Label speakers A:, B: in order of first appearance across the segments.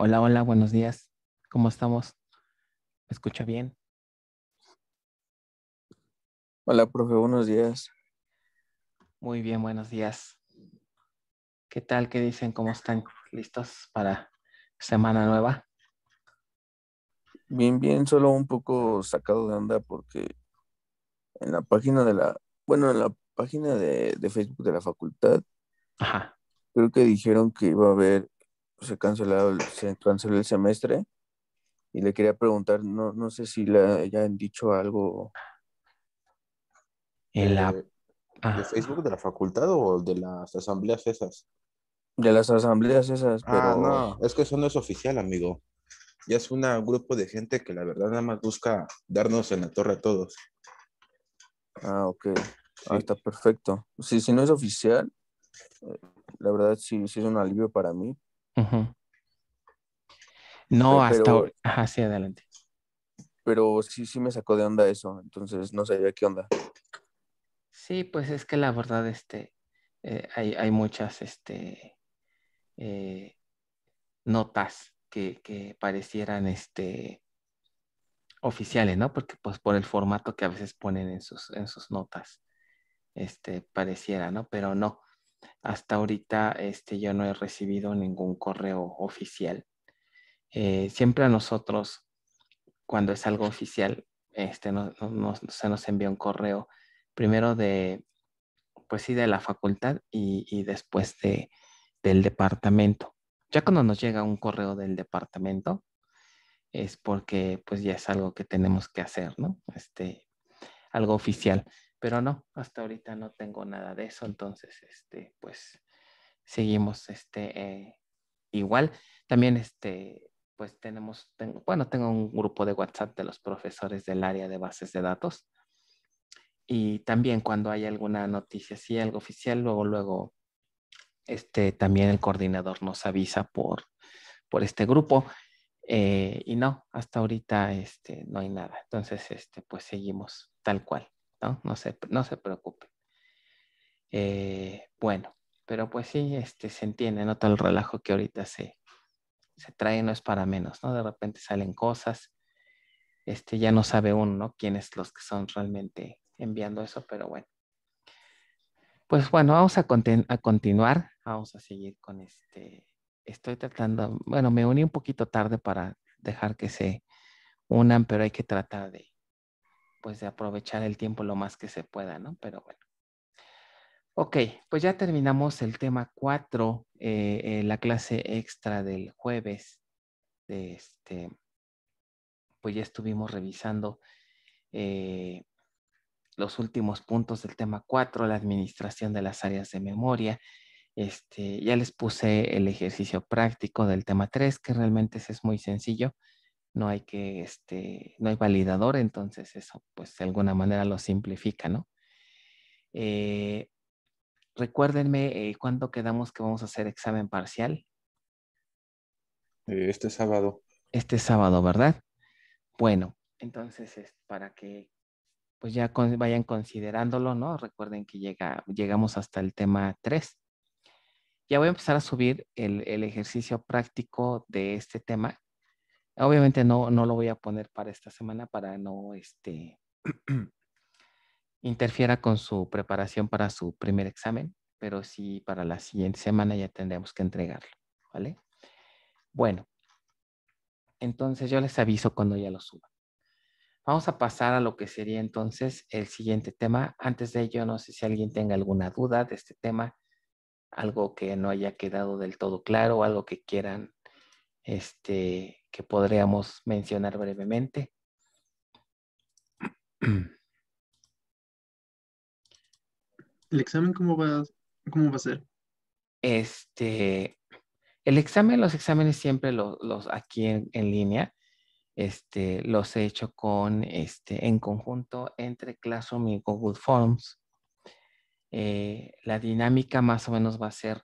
A: Hola, hola, buenos días. ¿Cómo estamos?
B: ¿Me escucha bien? Hola, profe, buenos días. Muy bien, buenos días. ¿Qué tal? ¿Qué dicen? ¿Cómo están? ¿Listos para semana nueva? Bien, bien, solo un poco sacado de onda porque en la página de la, bueno, en la página de, de Facebook de la facultad, creo que dijeron que iba a haber se, cancelado, se canceló el semestre y le quería preguntar, no, no sé si le han dicho algo. ¿En ah. ¿De Facebook de la facultad o de las asambleas esas? De las asambleas esas, ah, pero... no, es que eso no es oficial, amigo. Ya es un grupo de gente que la verdad nada más busca darnos en la torre a todos. Ah, ok. Ah, está perfecto. si no es oficial, eh, la verdad sí, sí es un alivio para mí, no, hasta hacia adelante. Pero sí, sí me sacó de onda eso, entonces no sabía qué onda. Sí, pues es que la verdad, este, eh, hay, muchas este, eh, notas que, parecieran este, oficiales, ¿no? Porque pues por el formato que a veces ponen en sus, en sus notas, este, pareciera, ¿no? Pero no, hasta ahorita este, yo no he recibido ningún correo oficial. Eh, siempre a nosotros, cuando es algo oficial, este, se nos envía un correo primero de, pues sí, de la facultad y, después de, del departamento. Ya cuando nos llega un correo del departamento, es porque pues ya es algo que tenemos que hacer, ¿no? Este, algo oficial. Pero no, hasta ahorita no tengo nada de eso, entonces, este, pues seguimos este, eh, igual. También, este, pues tenemos, bueno, tengo un grupo de WhatsApp de los profesores del área de bases de datos. Y también cuando hay alguna noticia, si sí, algo oficial, luego, luego, este, también el coordinador nos avisa por, este grupo. Eh, y no, hasta ahorita este, no hay nada. Entonces, este, pues seguimos tal cual. ¿no? se, no eh, bueno, pero pues sí, este, se entiende, ¿no? el relajo que ahorita se, se trae no es para menos, ¿no? De repente salen cosas, este, ya no sabe uno, ¿no? Quiénes los que son realmente enviando eso, pero bueno. Pues bueno, vamos a, a continuar, vamos a seguir con este, estoy tratando, bueno, me uní un poquito tarde para dejar que se unan, pero hay que tratar de, pues de aprovechar el tiempo lo más que se pueda, ¿no? Pero bueno. Ok, pues ya terminamos el tema 4, eh, eh, la clase extra del jueves. De este, pues ya estuvimos revisando eh, los últimos puntos del tema 4, la administración de las áreas de memoria. Este, ya les puse el ejercicio práctico del tema 3, que realmente es muy sencillo no hay que, este, no hay validador, entonces eso pues de alguna manera lo simplifica, ¿no? Eh, recuérdenme eh, cuándo quedamos que vamos a hacer examen parcial. Eh, este sábado. Este sábado, ¿verdad? Bueno, entonces para que pues ya vayan considerándolo, ¿no? Recuerden que llega, llegamos hasta el tema 3. Ya voy a empezar a subir el, el ejercicio práctico de este tema Obviamente no, no lo voy a poner para esta semana para no este, interfiera con su preparación para su primer examen, pero sí para la siguiente semana ya tendremos que entregarlo, ¿vale? Bueno, entonces yo les aviso cuando ya lo suba. Vamos a pasar a lo que sería entonces el siguiente tema. Antes de ello, no sé si alguien tenga alguna duda de este tema, algo que no haya quedado del todo claro, algo que quieran este, que podríamos mencionar brevemente. ¿El examen cómo va, cómo va a ser? Este, el examen, los exámenes siempre los, aquí en, línea, este, los he hecho con, este, en conjunto entre Classroom y Google Forms. Eh, la dinámica más o menos va a ser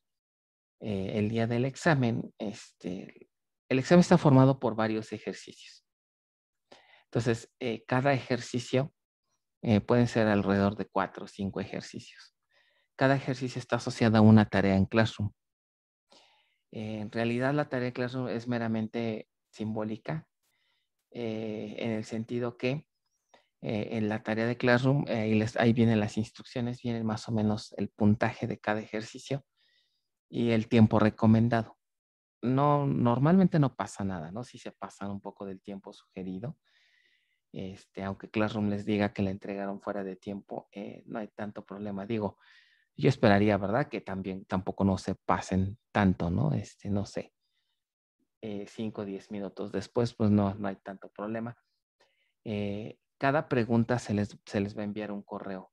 B: eh, el día del examen. Este, el examen está formado por varios ejercicios. Entonces, eh, cada ejercicio eh, puede ser alrededor de cuatro o cinco ejercicios. Cada ejercicio está asociado a una tarea en Classroom. Eh, en realidad, la tarea de Classroom es meramente simbólica, en el sentido que en la tarea de Classroom, ahí, ahí vienen las instrucciones, vienen más o menos el puntaje de cada ejercicio y el tiempo recomendado no, normalmente no pasa nada, ¿no? Si se pasan un poco del tiempo sugerido. Este, aunque Classroom les diga que la entregaron fuera de tiempo, eh, no hay tanto problema. Digo, yo esperaría, ¿verdad? Que también tampoco no se pasen tanto, ¿no? Este, no sé, eh, cinco o diez minutos después, pues no, no hay tanto problema. Eh, cada pregunta se les, se les va a enviar un correo.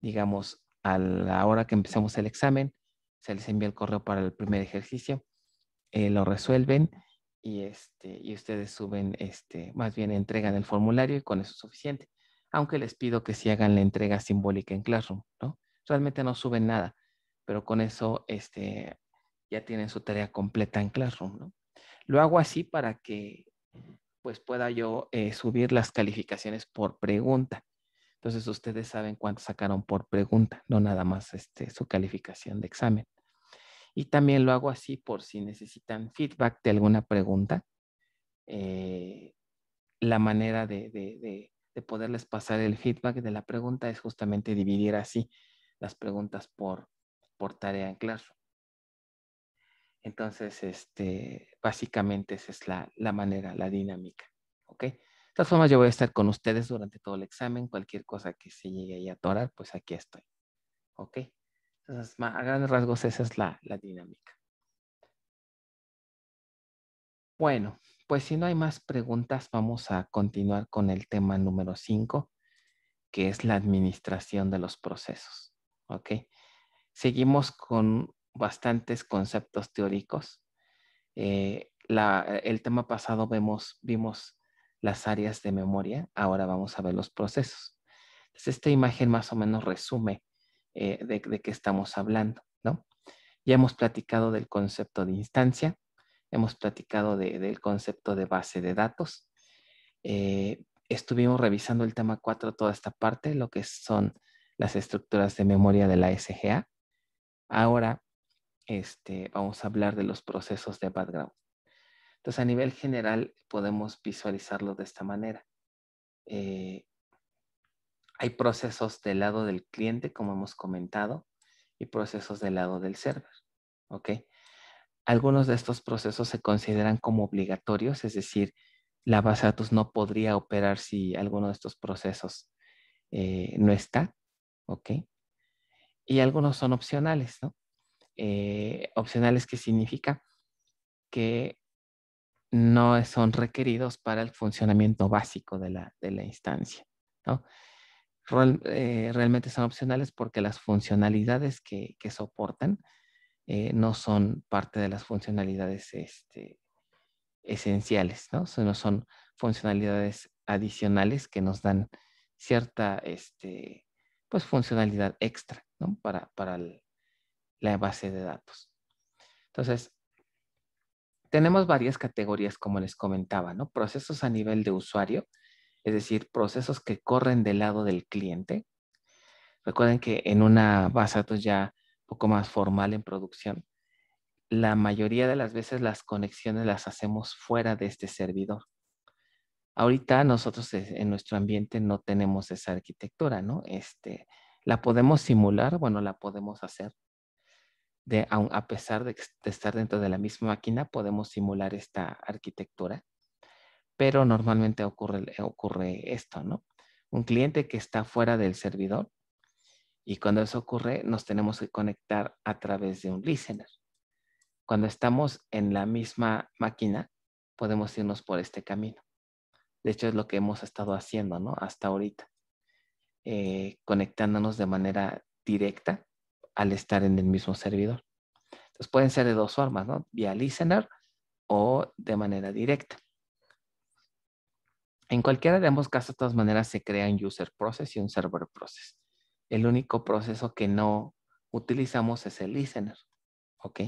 B: Digamos, a la hora que empecemos el examen, se les envía el correo para el primer ejercicio eh, lo resuelven y, este, y ustedes suben, este, más bien entregan el formulario y con eso es suficiente. Aunque les pido que sí hagan la entrega simbólica en Classroom, ¿no? Realmente no suben nada, pero con eso este, ya tienen su tarea completa en Classroom, ¿no? Lo hago así para que pues pueda yo eh, subir las calificaciones por pregunta. Entonces ustedes saben cuánto sacaron por pregunta, no nada más este, su calificación de examen. Y también lo hago así por si necesitan feedback de alguna pregunta. Eh, la manera de, poderles pasar el feedback de la pregunta es justamente dividir así las preguntas por, tarea en clase. Entonces, este, básicamente esa es la, manera, la dinámica. ¿Ok? De todas formas, yo voy a estar con ustedes durante todo el examen. Cualquier cosa que se llegue ahí a atorar, pues aquí estoy. ¿Ok? Entonces, a grandes rasgos, esa es la, dinámica. Bueno, pues si no hay más preguntas, vamos a continuar con el tema número 5, que es la administración de los procesos. ¿Ok? Seguimos con bastantes conceptos teóricos. Eh, el tema pasado vemos, vimos las áreas de memoria, ahora vamos a ver los procesos. esta imagen más o menos resume eh, de, qué estamos hablando, ¿no? Ya hemos platicado del concepto de instancia, hemos platicado del concepto de base de datos. Eh, estuvimos revisando el tema 4, toda esta parte, lo que son las estructuras de memoria de la SGA. Ahora este, vamos a hablar de los procesos de background. Entonces, a nivel general, podemos visualizarlo de esta manera. Eh, hay procesos del lado del cliente, como hemos comentado, y procesos del lado del server. ¿Ok? Algunos de estos procesos se consideran como obligatorios, es decir, la base de datos no podría operar si alguno de estos procesos eh, no está. ¿Ok? Y algunos son opcionales, ¿no? Eh, opcionales que significa que no son requeridos para el funcionamiento básico de la, de la instancia. ¿no? Eh, realmente son opcionales porque las funcionalidades que, soportan eh, no son parte de las funcionalidades este, esenciales, ¿no? Sino son funcionalidades adicionales que nos dan cierta este, pues, funcionalidad extra ¿no? para, la base de datos. Entonces, tenemos varias categorías, como les comentaba, ¿no? Procesos a nivel de usuario, es decir, procesos que corren del lado del cliente. Recuerden que en una base de datos ya un poco más formal en producción, la mayoría de las veces las conexiones las hacemos fuera de este servidor. Ahorita nosotros en nuestro ambiente no tenemos esa arquitectura, ¿no? Este, la podemos simular, bueno, la podemos hacer. De, a, pesar de estar dentro de la misma máquina, podemos simular esta arquitectura pero normalmente ocurre, ocurre esto, ¿no? Un cliente que está fuera del servidor y cuando eso ocurre nos tenemos que conectar a través de un listener. Cuando estamos en la misma máquina podemos irnos por este camino. De hecho es lo que hemos estado haciendo, ¿no? Hasta ahorita, eh, conectándonos de manera directa al estar en el mismo servidor. Entonces pueden ser de dos formas, ¿no? Vía listener o de manera directa. En cualquiera de ambos casos, de todas maneras, se crea un user process y un server process. El único proceso que no utilizamos es el listener. ¿Ok?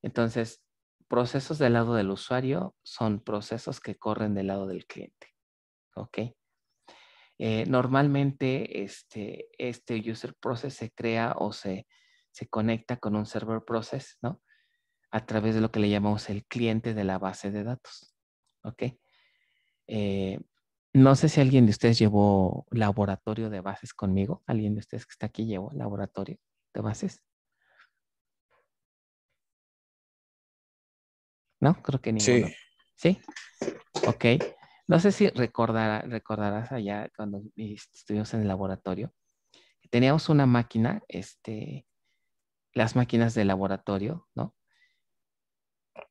B: Entonces, procesos del lado del usuario son procesos que corren del lado del cliente. ¿Ok? Eh, normalmente este, este user process se crea o se, se conecta con un server process, ¿no? A través de lo que le llamamos el cliente de la base de datos. ¿Ok? Eh, no sé si alguien de ustedes llevó laboratorio de bases conmigo. ¿Alguien de ustedes que está aquí llevó laboratorio de bases? ¿No? Creo que ninguno. Sí. ¿Sí? Ok. No sé si recordarás allá cuando estuvimos en el laboratorio. Teníamos una máquina, este, las máquinas de laboratorio, ¿no?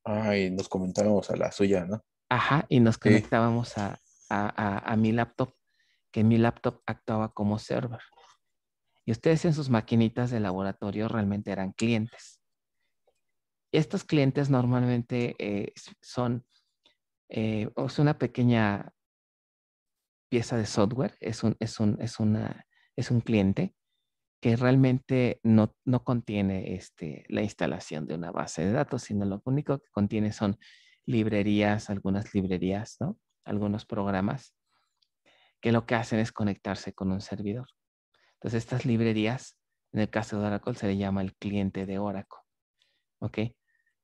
B: Ay, nos comentábamos a la suya, ¿no? Ajá, y nos conectábamos a, mi laptop, que mi laptop actuaba como server. Y ustedes en sus maquinitas de laboratorio realmente eran clientes. estos clientes normalmente eh, son eh, es una pequeña pieza de software, es un, es una, es un cliente que realmente no, contiene este, la instalación de una base de datos, sino lo único que contiene son librerías, algunas librerías, ¿no? Algunos programas que lo que hacen es conectarse con un servidor. Entonces, estas librerías, en el caso de Oracle, se le llama el cliente de Oracle. ¿Ok?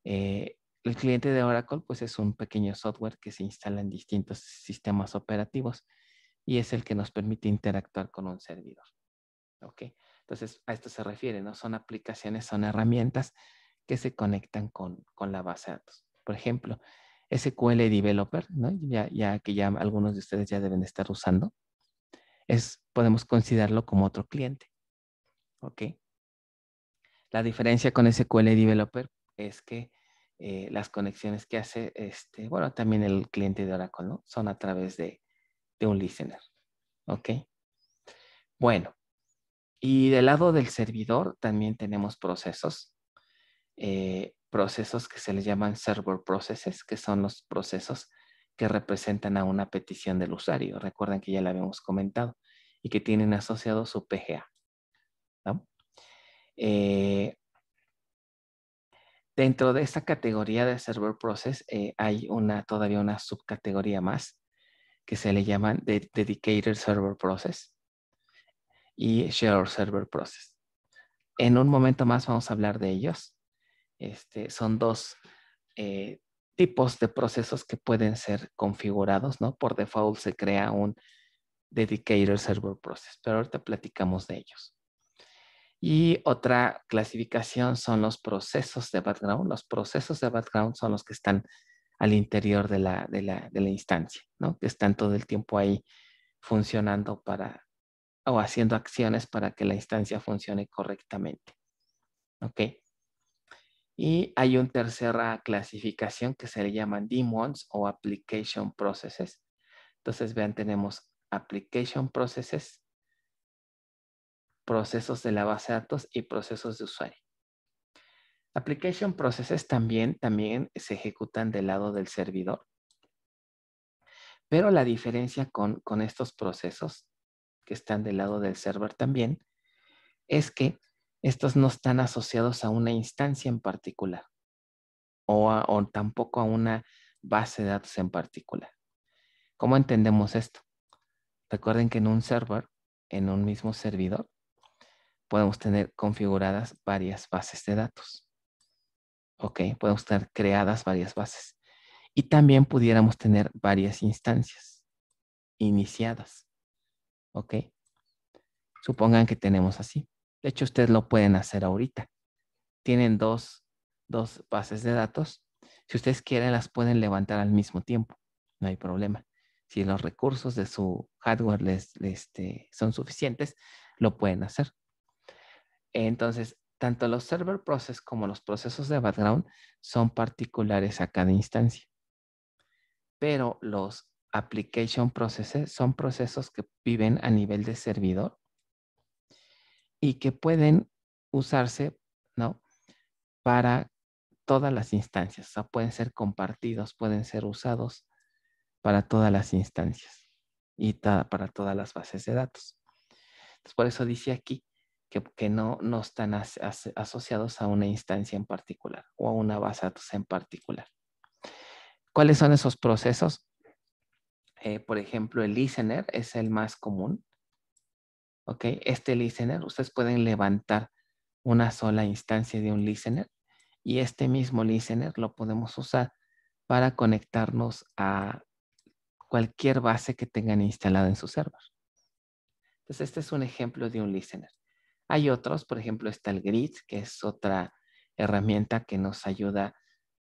B: Eh, el cliente de Oracle, pues es un pequeño software que se instala en distintos sistemas operativos y es el que nos permite interactuar con un servidor. ¿Ok? Entonces, a esto se refiere, ¿no? Son aplicaciones, son herramientas que se conectan con la base de datos por ejemplo, SQL Developer, ¿no? ya, que ya algunos de ustedes ya deben estar usando, es, podemos considerarlo como otro cliente. ¿Ok? La diferencia con SQL Developer es que eh, las conexiones que hace, este, bueno, también el cliente de Oracle, ¿no? Son a través de, un listener. ¿Ok? Bueno, y del lado del servidor también tenemos procesos. Eh, procesos que se les llaman server processes, que son los procesos que representan a una petición del usuario. Recuerden que ya la habíamos comentado y que tienen asociado su PGA. Eh, dentro de esta categoría de server process eh, hay una, todavía una subcategoría más que se le llaman de dedicated server process y shared server process. En un momento más vamos a hablar de ellos. Este, son dos eh, tipos de procesos que pueden ser configurados, ¿no? Por default se crea un Dedicator Server Process, pero ahorita platicamos de ellos. Y otra clasificación son los procesos de background. Los procesos de background son los que están al interior de la, de la instancia, ¿no? Que están todo el tiempo ahí funcionando para o haciendo acciones para que la instancia funcione correctamente. ¿Ok? Y hay una tercera clasificación que se le llaman demons o application processes. Entonces, vean, tenemos application processes, procesos de la base de datos y procesos de usuario. Application processes también, también se ejecutan del lado del servidor. Pero la diferencia con, con estos procesos que están del lado del server también es que estos no están asociados a una instancia en particular o, tampoco a una base de datos en particular. ¿Cómo entendemos esto? Recuerden que en un server, en un mismo servidor, podemos tener configuradas varias bases de datos. ¿Ok? Podemos tener creadas varias bases. Y también pudiéramos tener varias instancias iniciadas. ¿Ok? Supongan que tenemos así. De hecho, ustedes lo pueden hacer ahorita. Tienen dos, bases de datos. Si ustedes quieren, las pueden levantar al mismo tiempo. No hay problema. Si los recursos de su hardware les, este, son suficientes, lo pueden hacer. Entonces, tanto los server process como los procesos de background son particulares a cada instancia. Pero los application processes son procesos que viven a nivel de servidor y que pueden usarse, ¿no? Para todas las instancias, o pueden ser compartidos, pueden ser usados para todas las instancias y para todas las bases de datos. por eso dice aquí que, no, no están asociados a una instancia en particular o a una base de datos en particular. ¿Cuáles son esos procesos? Eh, por ejemplo, el listener es el más común. Este listener, ustedes pueden levantar una sola instancia de un listener y este mismo listener lo podemos usar para conectarnos a cualquier base que tengan instalada en su server. Entonces, este es un ejemplo de un listener. Hay otros, por ejemplo, está el grid, que es otra herramienta que nos ayuda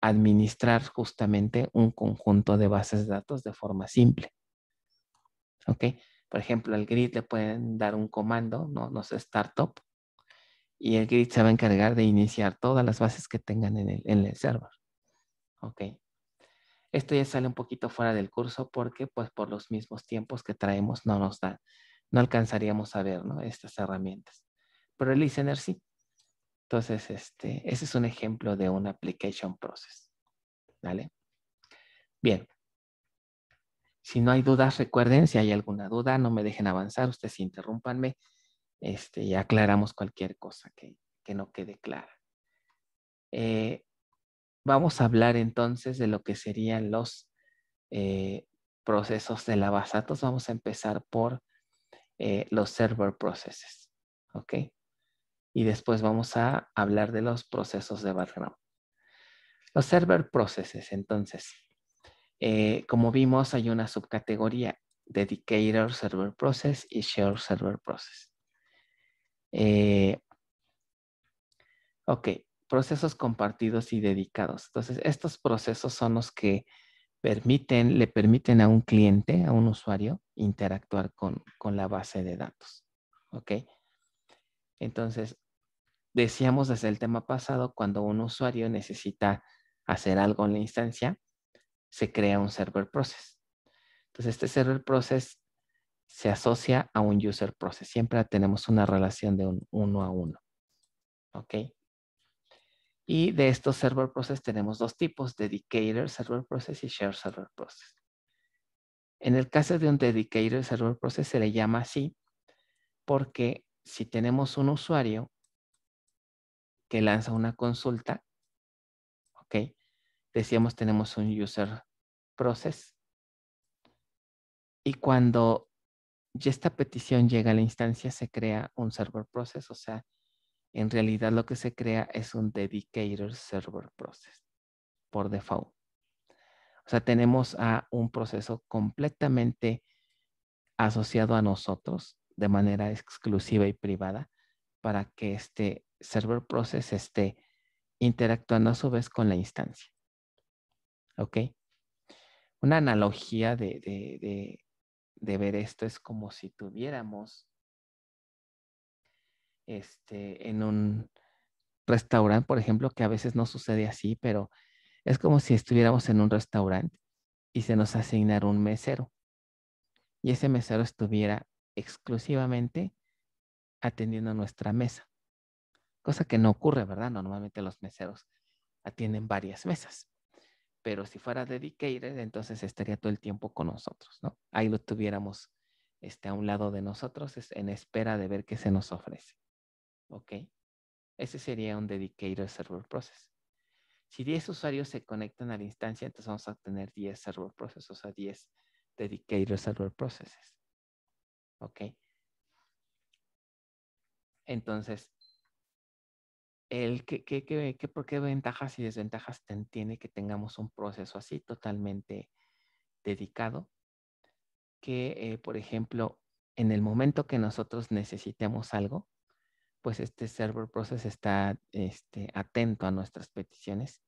B: a administrar justamente un conjunto de bases de datos de forma simple. ¿Ok? Por ejemplo, al grid le pueden dar un comando, no, no sé, startup, y el grid se va a encargar de iniciar todas las bases que tengan en el, server. Ok. Esto ya sale un poquito fuera del curso porque pues por los mismos tiempos que traemos no nos da, no alcanzaríamos a ver ¿no? estas herramientas. Pero el listener sí. Entonces, este, ese es un ejemplo de un application process. ¿Vale? Bien. Si no hay dudas, recuerden, si hay alguna duda, no me dejen avanzar, ustedes interrúmpanme este, y aclaramos cualquier cosa que, no quede clara. Eh, vamos a hablar entonces de lo que serían los eh, procesos de lavasatos. Vamos a empezar por eh, los server processes, ¿ok? Y después vamos a hablar de los procesos de background. Los server processes, entonces, eh, como vimos, hay una subcategoría, Dedicator Server Process y Share Server Process. Eh, ok, procesos compartidos y dedicados. Entonces, estos procesos son los que permiten, le permiten a un cliente, a un usuario, interactuar con, con la base de datos. ¿Ok? Entonces, decíamos desde el tema pasado, cuando un usuario necesita hacer algo en la instancia, se crea un server process. Entonces, este server process se asocia a un user process. Siempre tenemos una relación de un uno a uno. ¿Ok? Y de estos server process tenemos dos tipos, dedicator server process y shared server process. En el caso de un dedicator server process se le llama así porque si tenemos un usuario que lanza una consulta, ¿ok? decíamos tenemos un user process. Y cuando ya esta petición llega a la instancia, se crea un server process, o sea, en realidad lo que se crea es un dedicator server process por default. O sea, tenemos a un proceso completamente asociado a nosotros de manera exclusiva y privada para que este server process esté interactuando a su vez con la instancia. ¿Ok? Una analogía de, de, ver esto es como si tuviéramos este, en un restaurante, por ejemplo, que a veces no sucede así, pero es como si estuviéramos en un restaurante y se nos asignara un mesero. Y ese mesero estuviera exclusivamente atendiendo nuestra mesa. Cosa que no ocurre, ¿verdad? Normalmente los meseros atienden varias mesas pero si fuera dedicated, entonces estaría todo el tiempo con nosotros, ¿no? Ahí lo tuviéramos este, a un lado de nosotros en espera de ver qué se nos ofrece, ¿ok? Ese sería un dedicated server process. Si 10 usuarios se conectan a la instancia, entonces vamos a tener 10 server processes, o sea, 10 dedicated server processes, ¿ok? Entonces, el qué, por qué ventajas y desventajas tiene que tengamos un proceso así totalmente dedicado, que eh, por ejemplo, en el momento que nosotros necesitemos algo, pues este server process está este, atento a nuestras peticiones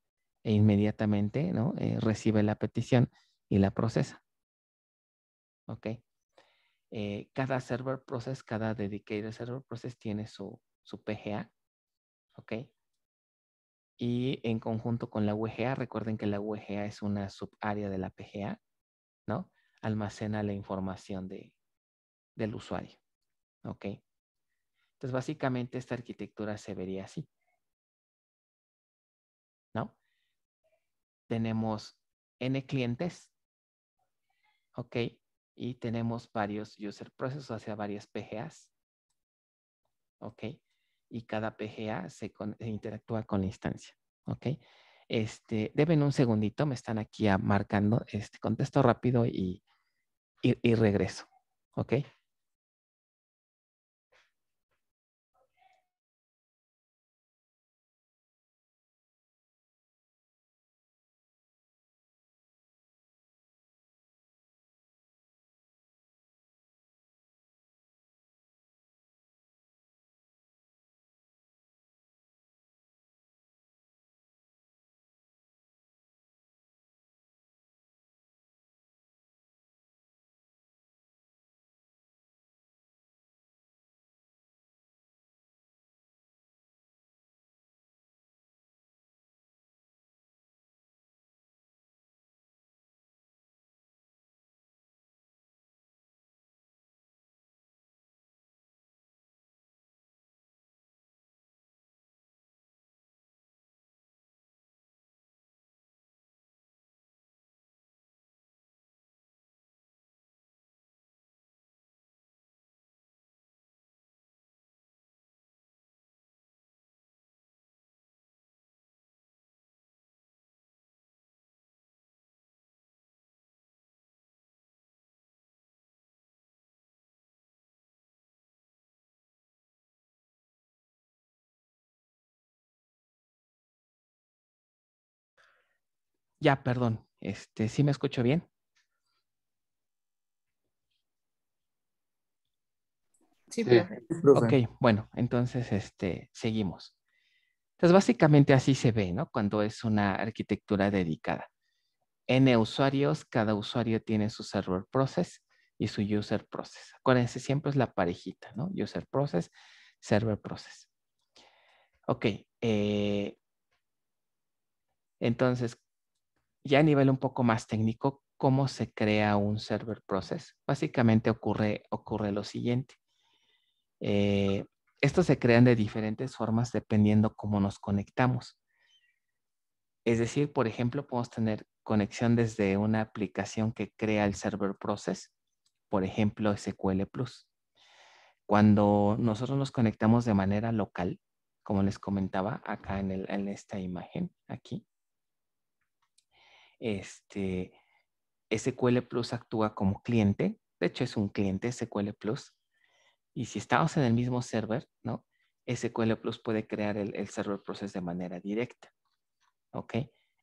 B: e inmediatamente ¿no? Eh, recibe la petición y la procesa. ¿Ok? Eh, cada server process, cada dedicated server process tiene su, su PGA, ¿ok? Y en conjunto con la UGA, recuerden que la UGA es una subárea de la PGA, ¿no? Almacena la información del usuario, ¿ok? Entonces, básicamente esta arquitectura se vería así, ¿no? Tenemos n clientes, ¿ok? Y tenemos varios user processes, hacia sea, varias PGAs, ¿ok? y cada PGA se, interactúa con la instancia. ¿Ok? Este, deben un segundito, me están aquí marcando. Este, contesto rápido y, y regreso. ¿Ok? Ya, perdón. Este, ¿sí me escucho bien?
A: Sí, perfecto. Ok,
B: bueno, entonces este, seguimos. Entonces, básicamente así se ve, ¿no? Cuando es una arquitectura dedicada. N usuarios, cada usuario tiene su server process y su user process. Acuérdense, siempre es la parejita, ¿no? User process, server process. Ok. Eh, entonces, ya a nivel un poco más técnico, ¿cómo se crea un server process? Básicamente ocurre, ocurre lo siguiente. Eh, estos se crean de diferentes formas dependiendo cómo nos conectamos. Es decir, por ejemplo, podemos tener conexión desde una aplicación que crea el server process, por ejemplo, SQL Plus. Cuando nosotros nos conectamos de manera local, como les comentaba acá en esta imagen, aquí, este, SQL Plus actúa como cliente, de hecho es un cliente SQL Plus, y si estamos en el mismo server, ¿no? SQL Plus puede crear el, server process de manera directa, ¿ok?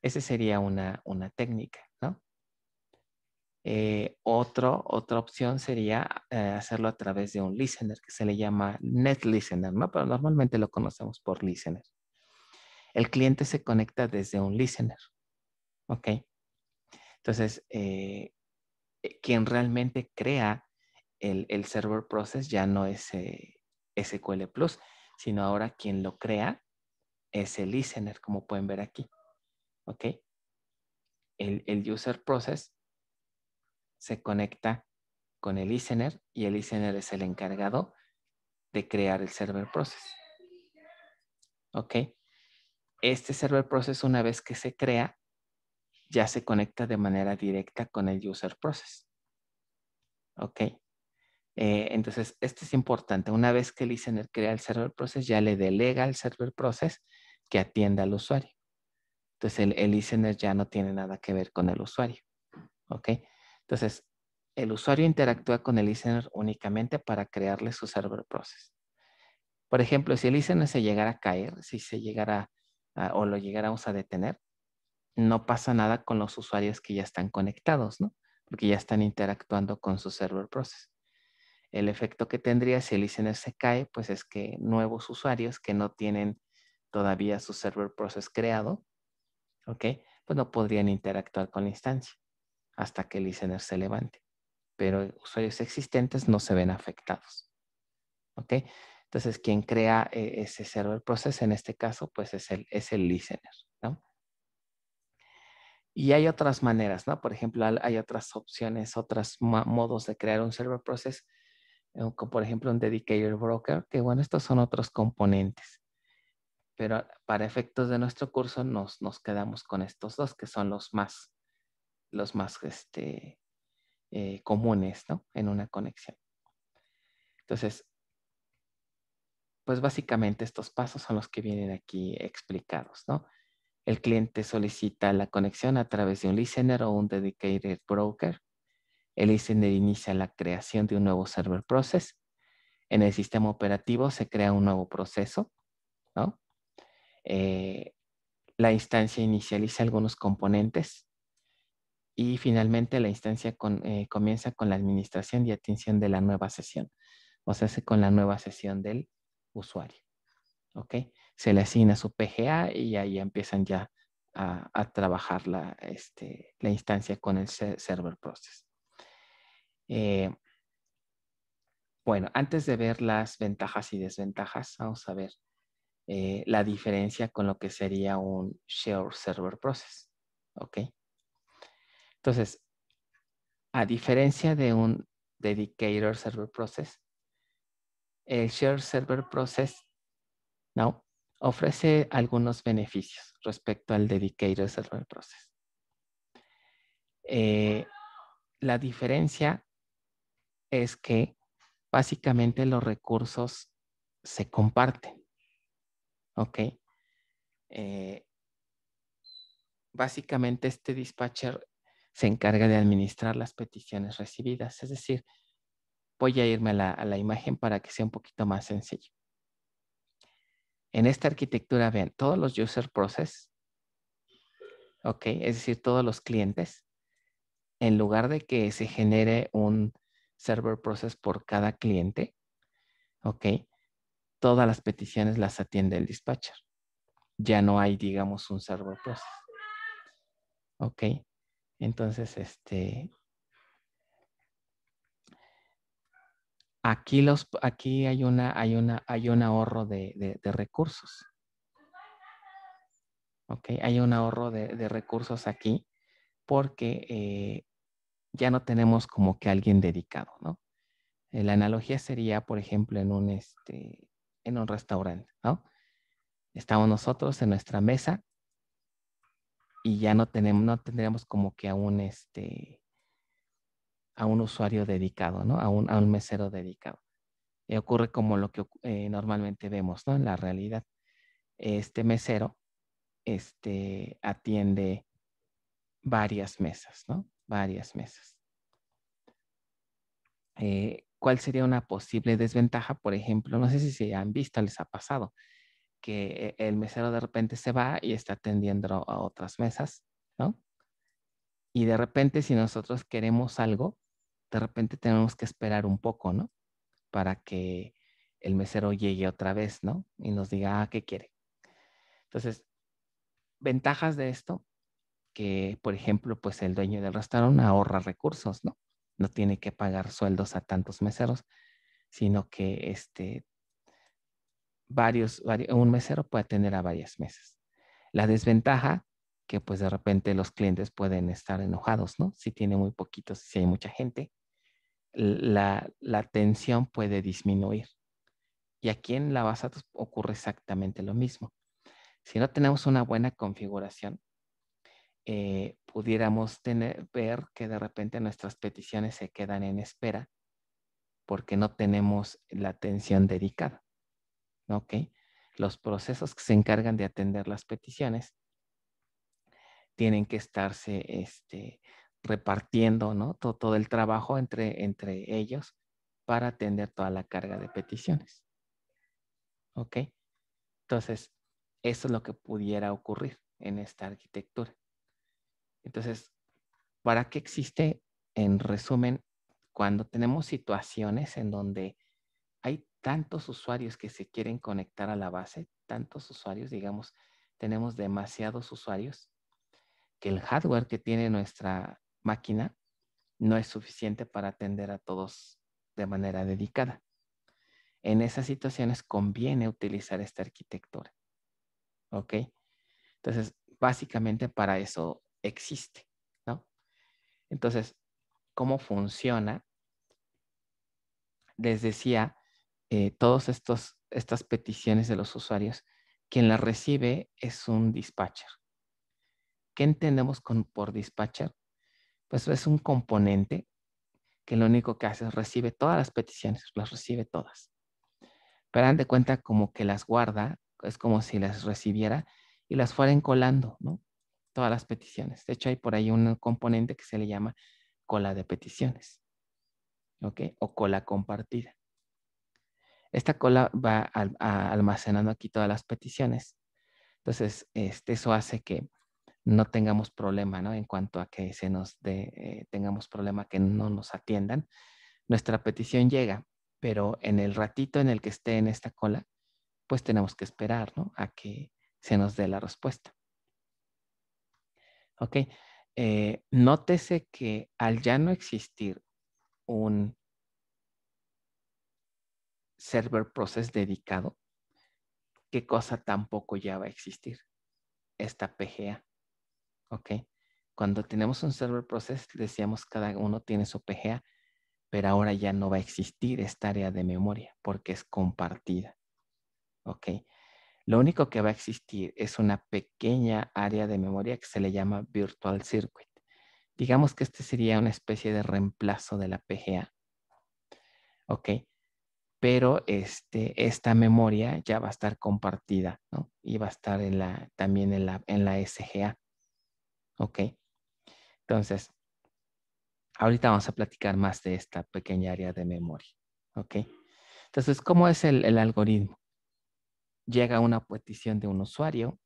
B: Esa sería una, una técnica, ¿no? Eh, otro, otra opción sería eh, hacerlo a través de un listener que se le llama NetListener, ¿no? Pero normalmente lo conocemos por listener. El cliente se conecta desde un listener, ¿Ok? Entonces, eh, eh, quien realmente crea el, server process ya no es eh, SQL Plus, sino ahora quien lo crea es el listener, como pueden ver aquí. ¿Ok? El, el user process se conecta con el listener y el listener es el encargado de crear el server process. ¿Ok? Este server process una vez que se crea, ya se conecta de manera directa con el user process. ¿Ok? Eh, entonces, esto es importante. Una vez que el listener crea el server process, ya le delega al server process que atienda al usuario. Entonces, el, listener ya no tiene nada que ver con el usuario. ¿Ok? Entonces, el usuario interactúa con el listener únicamente para crearle su server process. Por ejemplo, si el listener se llegara a caer, si se llegara o lo llegáramos a detener, no pasa nada con los usuarios que ya están conectados, ¿no? Porque ya están interactuando con su server process. El efecto que tendría si el listener se cae, pues es que nuevos usuarios que no tienen todavía su server process creado, ¿ok? Pues no podrían interactuar con la instancia hasta que el listener se levante. Pero usuarios existentes no se ven afectados, ¿ok? Entonces, quien crea eh, ese server process en este caso, pues es el, es el listener, ¿no? Y hay otras maneras, ¿no? Por ejemplo, hay otras opciones, otros modos de crear un server process, eh, como por ejemplo un dedicated broker, que bueno, estos son otros componentes. Pero para efectos de nuestro curso nos, nos quedamos con estos dos, que son los más, los más este, eh, comunes, ¿no? En una conexión. Entonces, pues básicamente estos pasos son los que vienen aquí explicados, ¿no? El cliente solicita la conexión a través de un listener o un dedicated broker. El listener inicia la creación de un nuevo server process. En el sistema operativo se crea un nuevo proceso. Eh, la instancia inicializa algunos componentes. Y finalmente la instancia eh, comienza con la administración y atención de la nueva sesión. O sea, con la nueva sesión del usuario. ¿Ok? se le asigna su PGA y ahí empiezan ya a, trabajar este, la, instancia con el server process. Eh, bueno, antes de ver las ventajas y desventajas, vamos a ver eh, la diferencia con lo que sería un shared server process. ¿Ok? Entonces, a diferencia de un dedicator server process, el shared server process, ¿no? ofrece algunos beneficios respecto al Dedicated Server Process. Eh, la diferencia es que básicamente los recursos se comparten. ¿Ok? Eh, básicamente este dispatcher se encarga de administrar las peticiones recibidas. Es decir, voy a irme a la imagen para que sea un poquito más sencillo. En esta arquitectura, vean, todos los user process, ¿ok? Es decir, todos los clientes, en lugar de que se genere un server process por cada cliente, ¿ok? Todas las peticiones las atiende el dispatcher. Ya no hay, digamos, un server process. ¿Ok? Entonces, este, Aquí, los, aquí hay, una, hay, una, hay un ahorro de, recursos. ¿Ok? Hay un ahorro de, recursos aquí porque eh, ya no tenemos como que alguien dedicado, ¿no? Eh, la analogía sería, por ejemplo, en un, este, en un restaurante, ¿no? Estamos nosotros en nuestra mesa y ya no tenemos, no tendríamos como que a un, este, a un usuario dedicado, ¿no? A un, mesero dedicado. Y ocurre como lo que eh, normalmente vemos, ¿no? En la realidad, este mesero este, atiende varias mesas, ¿no? Varias mesas. Eh, ¿Cuál sería una posible desventaja? Por ejemplo, no sé si se han visto, les ha pasado, que el mesero de repente se va y está atendiendo a otras mesas, ¿no? Y de repente si nosotros queremos algo, de repente tenemos que esperar un poco, ¿no? Para que el mesero llegue otra vez, ¿no? Y nos diga, ah, ¿qué quiere? Entonces, ventajas de esto, que por ejemplo, pues el dueño del restaurante ahorra recursos, ¿no? No tiene que pagar sueldos a tantos meseros, sino que este, varios, varios un mesero puede atender a varias mesas. La desventaja que pues de repente los clientes pueden estar enojados, ¿no? Si tiene muy poquitos, si hay mucha gente, la, la tensión puede disminuir. Y aquí en la base ocurre exactamente lo mismo. Si no tenemos una buena configuración, eh, pudiéramos tener, ver que de repente nuestras peticiones se quedan en espera porque no tenemos la atención dedicada. ¿Ok? Los procesos que se encargan de atender las peticiones tienen que estarse este, repartiendo ¿no? todo, el trabajo entre, entre ellos para atender toda la carga de peticiones. ¿Ok? Entonces, eso es lo que pudiera ocurrir en esta arquitectura. Entonces, ¿para qué existe? En resumen, cuando tenemos situaciones en donde hay tantos usuarios que se quieren conectar a la base, tantos usuarios, digamos, tenemos demasiados usuarios, que el hardware que tiene nuestra máquina no es suficiente para atender a todos de manera dedicada. En esas situaciones conviene utilizar esta arquitectura. ¿Ok? Entonces, básicamente para eso existe, ¿no? Entonces, ¿cómo funciona? Les decía, eh, todas estas peticiones de los usuarios, quien las recibe es un dispatcher. ¿Qué entendemos con, por dispatcher? Pues es un componente que lo único que hace es recibe todas las peticiones, las recibe todas. Pero dan de cuenta como que las guarda, es como si las recibiera y las fueran colando, ¿no? Todas las peticiones. De hecho, hay por ahí un componente que se le llama cola de peticiones, ¿ok? O cola compartida. Esta cola va almacenando aquí todas las peticiones. Entonces, este, eso hace que no tengamos problema, ¿no? En cuanto a que se nos dé, eh, tengamos problema que no nos atiendan, nuestra petición llega, pero en el ratito en el que esté en esta cola, pues tenemos que esperar, ¿no? A que se nos dé la respuesta. Ok, eh, nótese que al ya no existir un server process dedicado, ¿qué cosa tampoco ya va a existir? Esta PGA. ¿ok? Cuando tenemos un server process, decíamos cada uno tiene su PGA, pero ahora ya no va a existir esta área de memoria porque es compartida, ¿ok? Lo único que va a existir es una pequeña área de memoria que se le llama Virtual Circuit. Digamos que este sería una especie de reemplazo de la PGA. ¿Ok? Pero este, esta memoria ya va a estar compartida, ¿no? Y va a estar en la, también en la, en la SGA. Ok. Entonces, ahorita vamos a platicar más de esta pequeña área de memoria. Ok. Entonces, ¿cómo es el, algoritmo? Llega una petición de un usuario.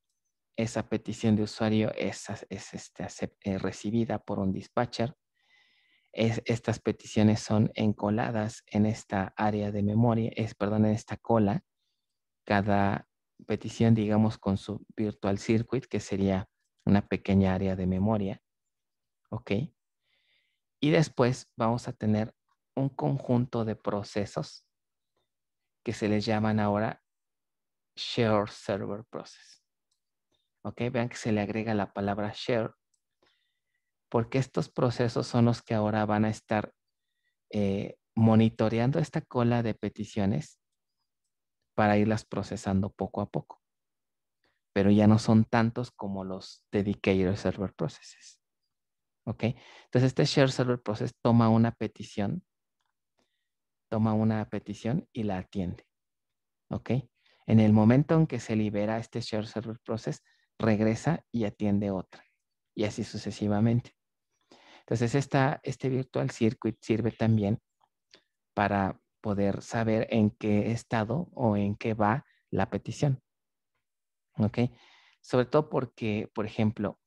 B: Esa petición de usuario es, es, este, eh, recibida por un dispatcher. Es, estas peticiones son encoladas en esta área de memoria, es, perdón, en esta cola. Cada petición, digamos, con su virtual circuit, que sería una pequeña área de memoria, ¿ok? Y después vamos a tener un conjunto de procesos que se les llaman ahora Share Server Process. ¿Ok? Vean que se le agrega la palabra share porque estos procesos son los que ahora van a estar eh, monitoreando esta cola de peticiones para irlas procesando poco a poco pero ya no son tantos como los dedicated server processes. ¿Ok? Entonces este shared server process toma una petición, toma una petición y la atiende. ¿Ok? En el momento en que se libera este shared server process, regresa y atiende otra. Y así sucesivamente. Entonces esta, este virtual circuit sirve también para poder saber en qué estado o en qué va la petición. ¿ok? Sobre todo porque, por ejemplo,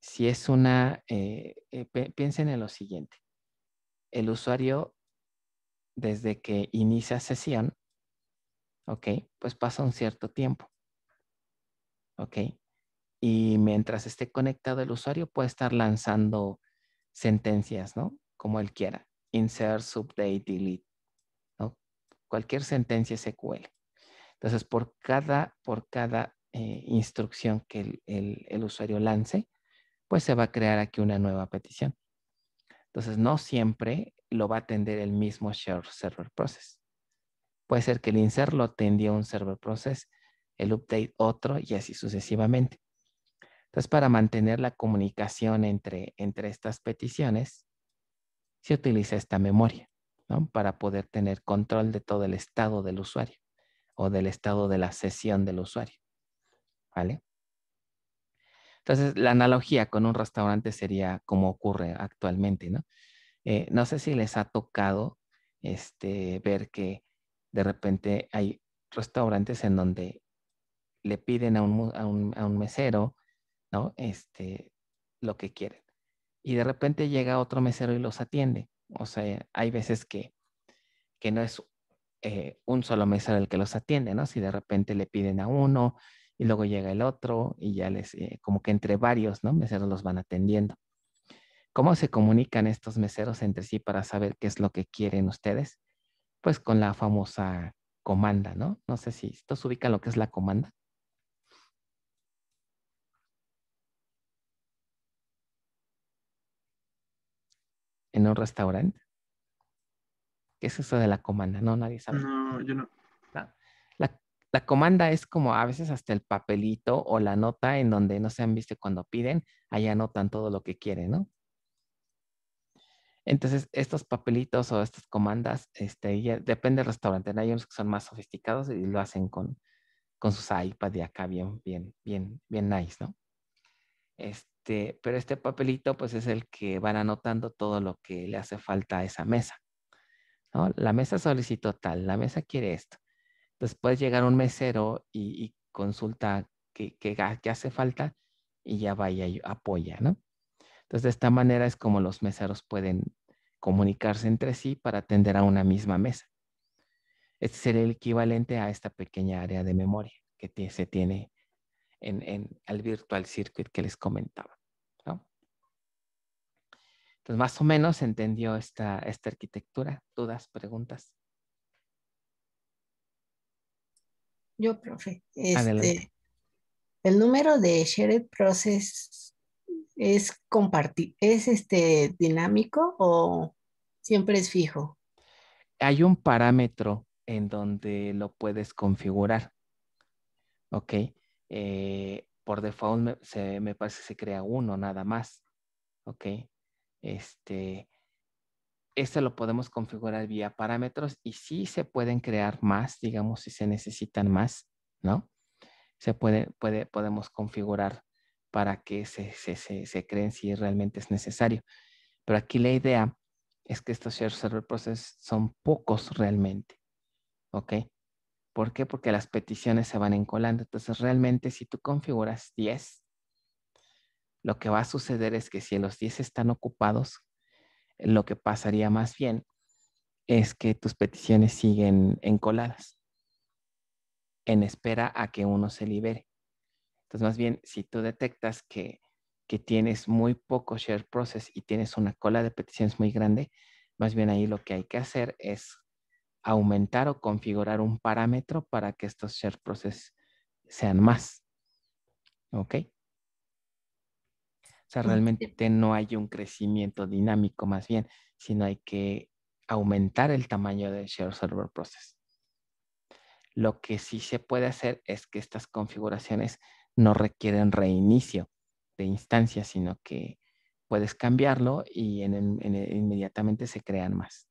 B: si es una, eh, eh, piensen en lo siguiente, el usuario desde que inicia sesión, ¿ok? Pues pasa un cierto tiempo, ¿ok? Y mientras esté conectado el usuario puede estar lanzando sentencias, ¿no? Como él quiera, insert, update, delete, ¿no? Cualquier sentencia SQL. Entonces, por cada, por cada eh, instrucción que el, usuario lance, pues se va a crear aquí una nueva petición. Entonces, no siempre lo va a atender el mismo share server process. Puede ser que el insert lo atendió un server process, el update otro y así sucesivamente. Entonces, para mantener la comunicación entre, entre estas peticiones, se utiliza esta memoria, ¿no? Para poder tener control de todo el estado del usuario o del estado de la sesión del usuario. ¿vale? Entonces, la analogía con un restaurante sería como ocurre actualmente, ¿no? Eh, no sé si les ha tocado este, ver que de repente hay restaurantes en donde le piden a un, mesero, ¿no? Este, lo que quieren. Y de repente llega otro mesero y los atiende. O sea, hay veces que, que no es eh, un solo mesero el que los atiende, ¿no? Si de repente le piden a uno, y luego llega el otro y ya les, eh, como que entre varios, ¿no? Meseros los van atendiendo. ¿Cómo se comunican estos meseros entre sí para saber qué es lo que quieren ustedes? Pues con la famosa comanda, ¿no? No sé si se ubica lo que es la comanda. En un restaurante. ¿Qué es eso de la comanda? No, nadie sabe. No, yo no. Ah, la comanda es como a veces hasta el papelito o la nota en donde no se han visto cuando piden, ahí anotan todo lo que quieren, ¿no? Entonces, estos papelitos o estas comandas, este, depende del restaurante. Hay unos que son más sofisticados y lo hacen con, sus iPads de acá bien, bien, bien, bien nice, ¿no? Este, pero este papelito, pues, es el que van anotando todo lo que le hace falta a esa mesa, ¿no? La mesa solicitó tal, la mesa quiere esto después llega llegar un mesero y, consulta qué, qué, hace falta y ya vaya y apoya, ¿no? Entonces de esta manera es como los meseros pueden comunicarse entre sí para atender a una misma mesa. Este sería el equivalente a esta pequeña área de memoria que se tiene en, en el virtual circuit que les comentaba. ¿no? Entonces, más o menos entendió esta, esta arquitectura. ¿Dudas, preguntas?
C: Yo, profe. Este, el número de shared process es compartir, es este dinámico o siempre es
B: fijo. Hay un parámetro en donde lo puedes configurar. Ok. Eh, por default me parece que se crea uno nada más. Ok. Este, este lo podemos configurar vía parámetros y sí se pueden crear más, digamos, si se necesitan más, ¿no? Se puede, puede podemos configurar para que se, se creen si realmente es necesario. Pero aquí la idea es que estos share server process son pocos realmente, ¿ok? ¿Por qué? Porque las peticiones se van encolando. Entonces, realmente, si tú configuras 10, lo que va a suceder es que si los 10 están ocupados, lo que pasaría más bien es que tus peticiones siguen encoladas en espera a que uno se libere. Entonces, más bien, si tú detectas que, tienes muy poco share process y tienes una cola de peticiones muy grande, más bien ahí lo que hay que hacer es aumentar o configurar un parámetro para que estos share process sean más. ¿Ok? O sea, realmente no hay un crecimiento dinámico más bien, sino hay que aumentar el tamaño del Share Server Process. Lo que sí se puede hacer es que estas configuraciones no requieren reinicio de instancia, sino que puedes cambiarlo y inmediatamente se crean más.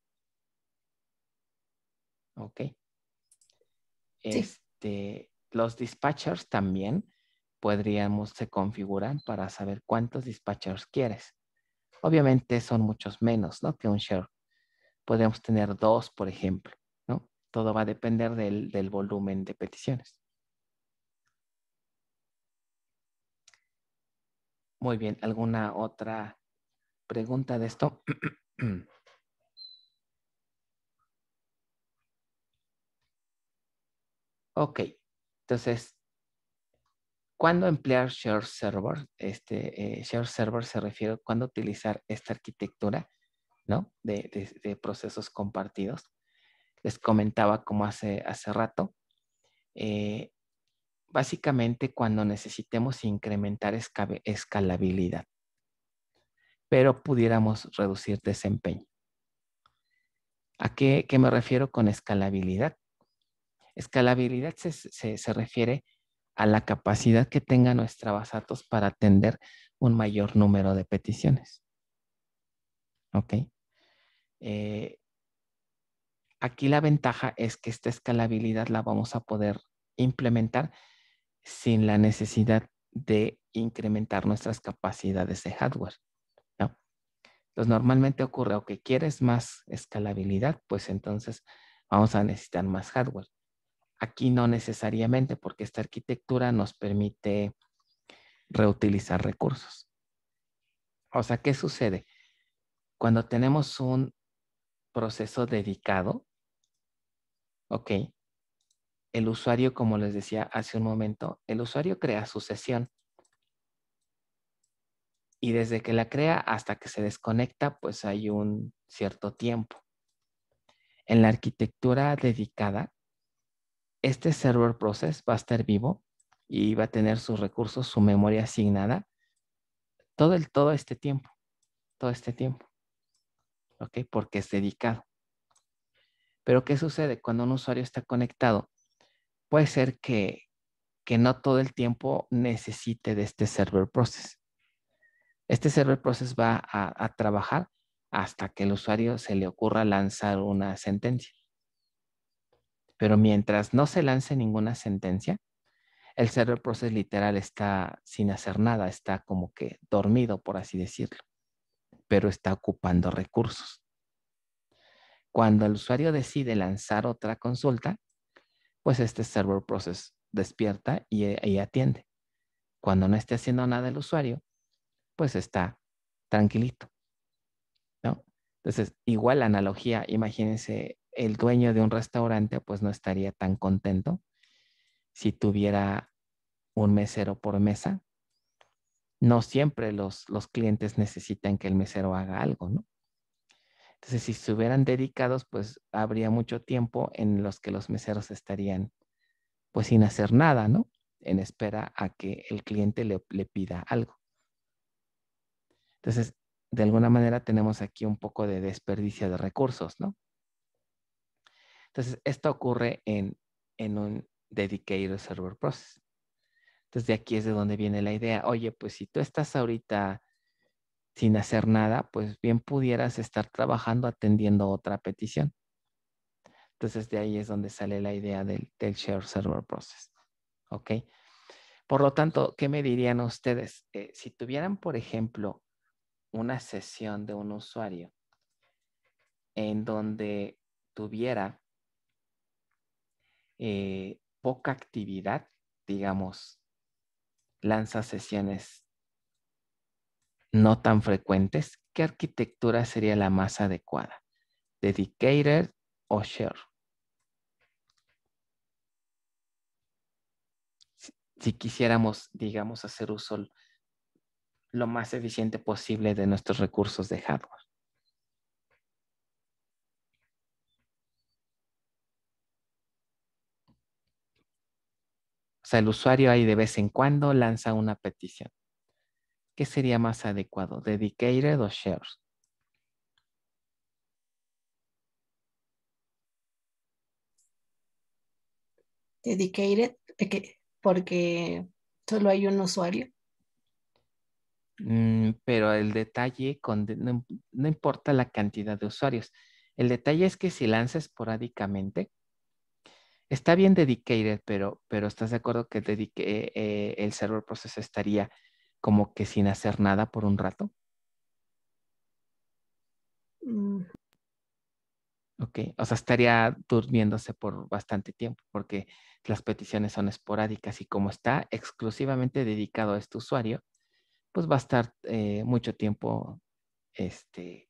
B: ¿Ok? Este, los dispatchers también podríamos se configurar para saber cuántos dispatchers quieres. Obviamente son muchos menos, ¿no? Que un share. Podemos tener dos, por ejemplo, ¿no? Todo va a depender del, del volumen de peticiones. Muy bien, ¿alguna otra pregunta de esto? ok, entonces ¿Cuándo emplear Share Server? Este, eh, Share Server se refiere a cuándo utilizar esta arquitectura De, procesos compartidos. Les comentaba como hace, hace rato. Eh, básicamente cuando necesitemos incrementar escalabilidad, pero pudiéramos reducir desempeño. ¿A qué, me refiero con escalabilidad? Escalabilidad se, se, se refiere a la capacidad que tenga nuestra Basatos para atender un mayor número de peticiones. ¿Ok? Eh, aquí la ventaja es que esta escalabilidad la vamos a poder implementar sin la necesidad de incrementar nuestras capacidades de hardware. Entonces, normalmente ocurre, o que quieres más escalabilidad, pues entonces vamos a necesitar más hardware. Aquí no necesariamente, porque esta arquitectura nos permite reutilizar recursos. O sea, ¿qué sucede? Cuando tenemos un proceso dedicado, ok, el usuario, como les decía hace un momento, el usuario crea su sesión. Y desde que la crea hasta que se desconecta, pues hay un cierto tiempo. En la arquitectura dedicada, este server process va a estar vivo y va a tener sus recursos, su memoria asignada todo, el, todo este tiempo, todo este tiempo, ¿ok? Porque es dedicado. Pero ¿qué sucede cuando un usuario está conectado? Puede ser que, que no todo el tiempo necesite de este server process. Este server process va a, a trabajar hasta que el usuario se le ocurra lanzar una sentencia. Pero mientras no se lance ninguna sentencia, el server process literal está sin hacer nada, está como que dormido, por así decirlo, pero está ocupando recursos. Cuando el usuario decide lanzar otra consulta, pues este server process despierta eh, y, atiende. Cuando no esté haciendo nada el usuario, pues está tranquilito. ¿no? Entonces, igual la analogía, imagínense el dueño de un restaurante pues no estaría tan contento si tuviera un mesero por mesa. No siempre los, clientes necesitan que el mesero haga algo, ¿no? Entonces, si estuvieran dedicados, pues habría mucho tiempo en los que los meseros estarían pues sin hacer nada, ¿no? En espera a que el cliente le, le pida algo. Entonces, de alguna manera tenemos aquí un poco de desperdicio de recursos, ¿no? Entonces, esto ocurre en, un dedicated server process. Entonces, de aquí es de donde viene la idea. Oye, pues si tú estás ahorita sin hacer nada, pues bien pudieras estar trabajando atendiendo otra petición. Entonces, de ahí es donde sale la idea del, Shared server process. ¿Ok? Por lo tanto, ¿qué me dirían ustedes? Eh, si tuvieran, por ejemplo, una sesión de un usuario en donde tuviera eh, poca actividad, digamos, lanza sesiones no tan frecuentes, ¿qué arquitectura sería la más adecuada? ¿Dedicated o share? si quisiéramos, digamos, hacer uso lo más eficiente posible de nuestros recursos de hardware. O sea, el usuario ahí de vez en cuando lanza una petición. ¿Qué sería más adecuado, dedicated o Shares?
C: Dedicated, porque solo hay un usuario.
B: Mm, pero el detalle, no, no importa la cantidad de usuarios. El detalle es que si lanza esporádicamente, está bien dedicated, pero, pero estás de acuerdo que dedique, eh, eh, el server process estaría como que sin hacer nada por un rato. Mm. Ok, o sea, estaría durmiéndose por bastante tiempo porque las peticiones son esporádicas y como está exclusivamente dedicado a este usuario, pues va a estar eh, mucho tiempo este,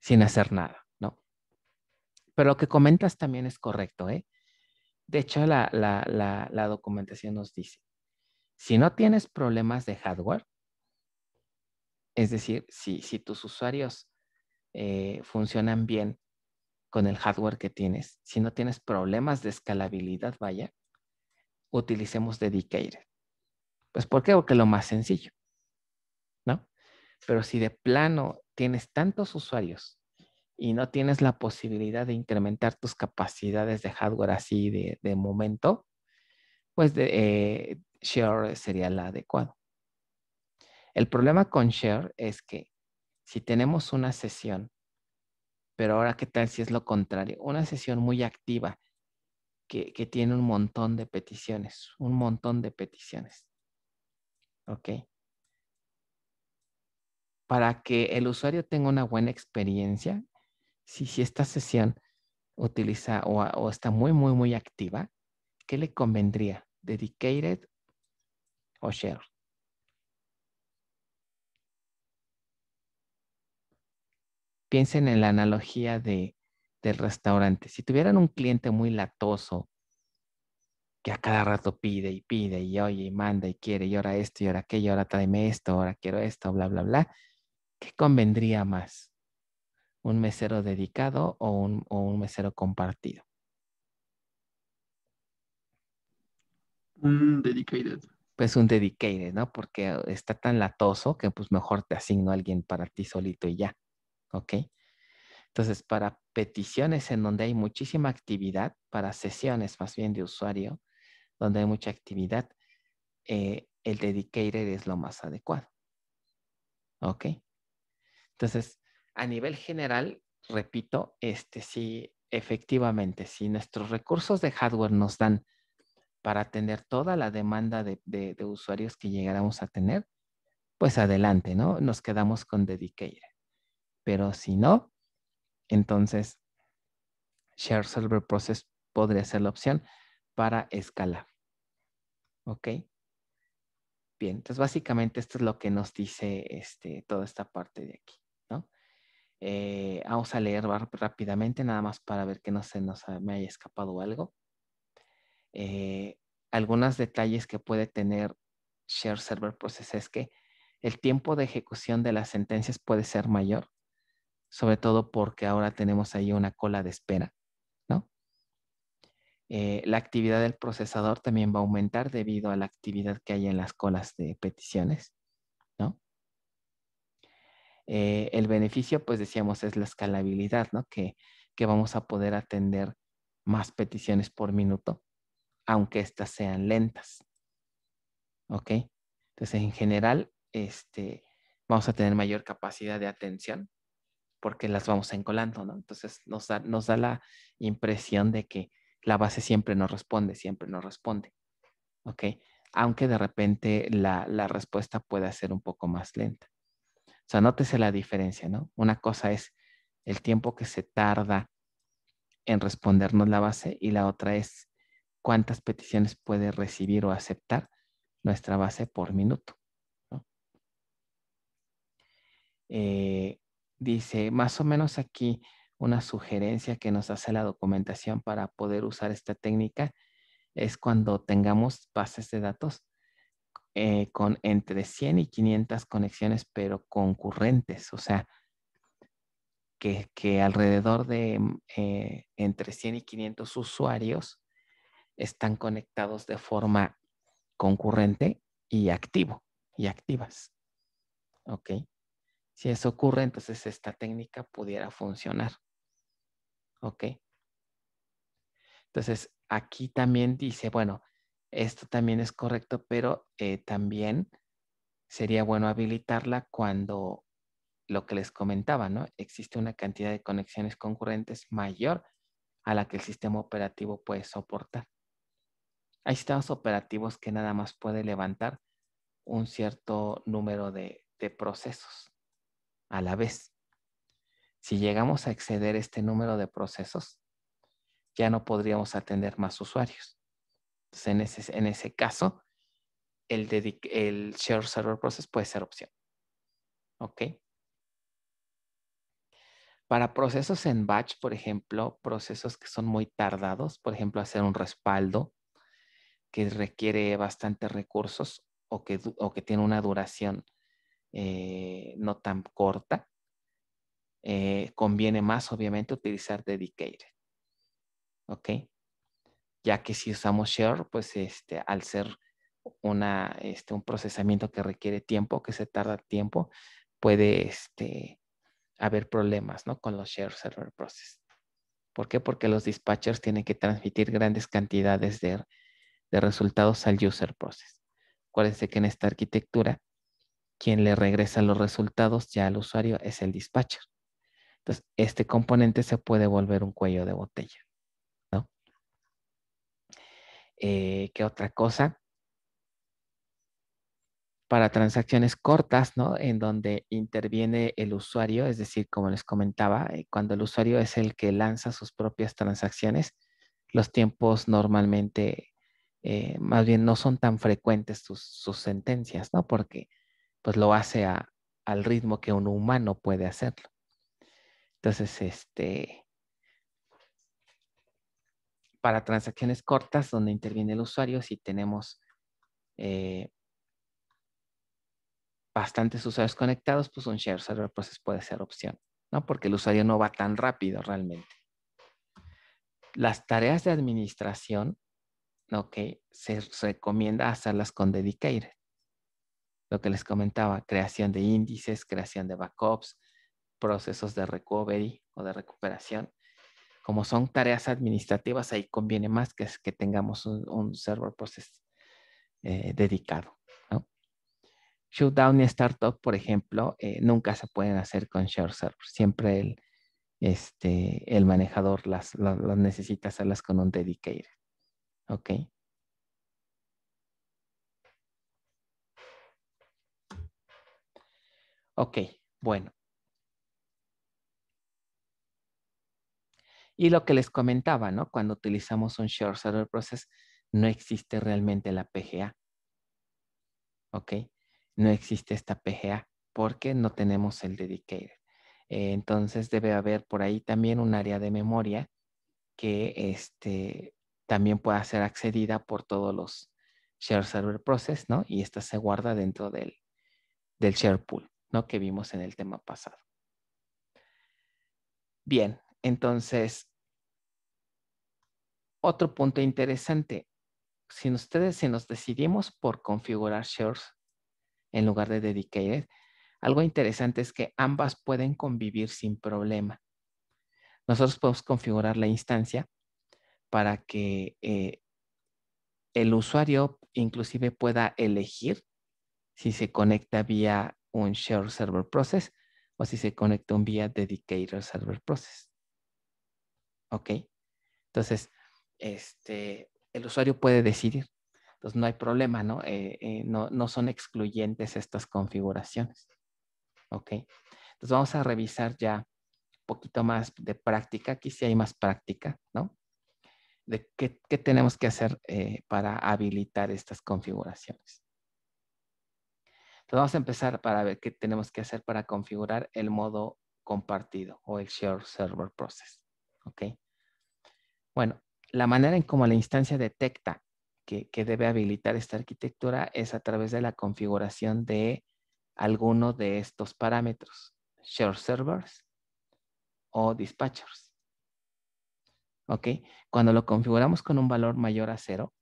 B: sin hacer nada, ¿no? Pero lo que comentas también es correcto, ¿eh? de hecho, la, documentación nos dice, si no tienes problemas de hardware, es decir, si, tus usuarios eh, funcionan bien con el hardware que tienes, si no tienes problemas de escalabilidad, vaya, utilicemos Dedicated. Pues ¿por qué? Porque es lo más sencillo, ¿no? Pero si de plano tienes tantos usuarios y no tienes la posibilidad de incrementar tus capacidades de hardware así de, momento, pues eh, share sería la adecuada. El problema con share es que si tenemos una sesión, pero ahora qué tal si es lo contrario, una sesión muy activa que, que tiene un montón de peticiones, un montón de peticiones. ¿Ok? Para que el usuario tenga una buena experiencia, si, esta sesión utiliza o, está muy, muy, muy activa, ¿qué le convendría? ¿Dedicated o share? Piensen en la analogía del restaurante. Si tuvieran un cliente muy latoso, que a cada rato pide y pide y oye y manda y quiere y ahora esto y ahora aquello, ahora tráeme esto, ahora quiero esto, bla, bla, bla, ¿qué convendría más? un mesero dedicado o un, mesero compartido.
C: Un dedicated.
B: Pues un dedicated, ¿no? Porque está tan latoso que pues mejor te asigno a alguien para ti solito y ya, ¿ok? Entonces, para peticiones en donde hay muchísima actividad, para sesiones más bien de usuario, donde hay mucha actividad, eh, el dedicated es lo más adecuado. ¿Ok? Entonces, a nivel general, repito, este sí, efectivamente, si nuestros recursos de hardware nos dan para atender toda la demanda de, usuarios que llegáramos a tener, pues adelante, ¿no? Nos quedamos con Dedicated. Pero si no, entonces Share Server Process podría ser la opción para escalar. ¿Ok? Bien, entonces básicamente esto es lo que nos dice este, toda esta parte de aquí. Eh, vamos a leer rápidamente, nada más para ver que no se nos me haya escapado algo. Eh, algunos detalles que puede tener Share Server Process es que el tiempo de ejecución de las sentencias puede ser mayor, sobre todo porque ahora tenemos ahí una cola de espera, ¿no? Eh, la actividad del procesador también va a aumentar debido a la actividad que hay en las colas de peticiones. Eh, el beneficio, pues decíamos, es la escalabilidad, ¿no? Que, vamos a poder atender más peticiones por minuto, aunque éstas sean lentas. ¿Ok? Entonces, en general, este, vamos a tener mayor capacidad de atención porque las vamos encolando, ¿no? Entonces, nos da, la impresión de que la base siempre nos responde, siempre nos responde. ¿Ok? Aunque de repente la, la respuesta pueda ser un poco más lenta. O sea, nótese la diferencia, ¿no? Una cosa es el tiempo que se tarda en respondernos la base y la otra es cuántas peticiones puede recibir o aceptar nuestra base por minuto. ¿no? Eh, dice, más o menos aquí una sugerencia que nos hace la documentación para poder usar esta técnica es cuando tengamos bases de datos eh, con entre 100 y 500 conexiones, pero concurrentes, o sea, que, alrededor de mm, eh, entre 100 y 500 usuarios están conectados de forma concurrente y activo y activas. ¿Ok? Si eso ocurre, entonces esta técnica pudiera funcionar. ¿Ok? Entonces, aquí también dice, bueno, esto también es correcto, pero eh, también sería bueno habilitarla cuando lo que les comentaba, ¿no? Existe una cantidad de conexiones concurrentes mayor a la que el sistema operativo puede soportar. Hay sistemas operativos que nada más puede levantar un cierto número de procesos a la vez. Si llegamos a exceder este número de procesos, ya no podríamos atender más usuarios en ese, caso, el, Share Server Process puede ser opción. ¿Ok? Para procesos en batch, por ejemplo, procesos que son muy tardados, por ejemplo, hacer un respaldo que requiere bastantes recursos o que, tiene una duración eh, no tan corta, eh, conviene más, obviamente, utilizar Dedicated. ¿Ok? ya que si usamos share, pues este, al ser una, este, un procesamiento que requiere tiempo, que se tarda tiempo, puede este, haber problemas ¿no? con los share server process. ¿Por qué? Porque los dispatchers tienen que transmitir grandes cantidades de, de resultados al user process. Acuérdense que en esta arquitectura, quien le regresa los resultados ya al usuario es el dispatcher. Entonces, este componente se puede volver un cuello de botella eh, ¿qué otra cosa? Para transacciones cortas, ¿no? En donde interviene el usuario, es decir, como les comentaba, eh, cuando el usuario es el que lanza sus propias transacciones, los tiempos normalmente, eh, más bien no son tan frecuentes sus, sentencias, ¿no? Porque pues lo hace al ritmo que un humano puede hacerlo. Entonces, este, para transacciones cortas donde interviene el usuario, si tenemos eh, bastantes usuarios conectados, pues un share server process puede ser opción, ¿no? Porque el usuario no va tan rápido realmente. Las tareas de administración, que se recomienda hacerlas con Dedicated. Lo que les comentaba, creación de índices, creación de backups, procesos de recovery o de recuperación como son tareas administrativas, ahí conviene más que, tengamos un, server process eh, dedicado. ¿no? Shutdown y startup, por ejemplo, eh, nunca se pueden hacer con share server. Siempre el, este, el manejador las, las, las, necesita hacerlas con un dedicated. ¿Ok? Ok, bueno. Y lo que les comentaba, ¿no? Cuando utilizamos un Shared Server Process, no existe realmente la PGA. ¿Ok? No existe esta PGA porque no tenemos el dedicated. Eh, entonces debe haber por ahí también un área de memoria que este, también pueda ser accedida por todos los Share Server Process, ¿no? Y esta se guarda dentro del, del Share Pool, ¿no? Que vimos en el tema pasado. Bien, entonces, otro punto interesante, si ustedes se nos decidimos por configurar shares en lugar de dedicated, algo interesante es que ambas pueden convivir sin problema. Nosotros podemos configurar la instancia para que eh, el usuario inclusive pueda elegir si se conecta vía un share server process o si se conecta un vía dedicated server process. ¿ok? Entonces, este, el usuario puede decidir. Entonces, pues, no hay problema, eh, eh, ¿no? no, son excluyentes estas configuraciones, ¿ok? Entonces, vamos a revisar ya un poquito más de práctica. Aquí sí hay más práctica, ¿no? De qué, tenemos que hacer eh, para habilitar estas configuraciones. Entonces, vamos a empezar para ver qué tenemos que hacer para configurar el modo compartido o el Share Server Process. ¿ok? Bueno, la manera en cómo la instancia detecta que, debe habilitar esta arquitectura es a través de la configuración de alguno de estos parámetros, share servers o dispatchers. ¿Ok? Cuando lo configuramos con un valor mayor a cero,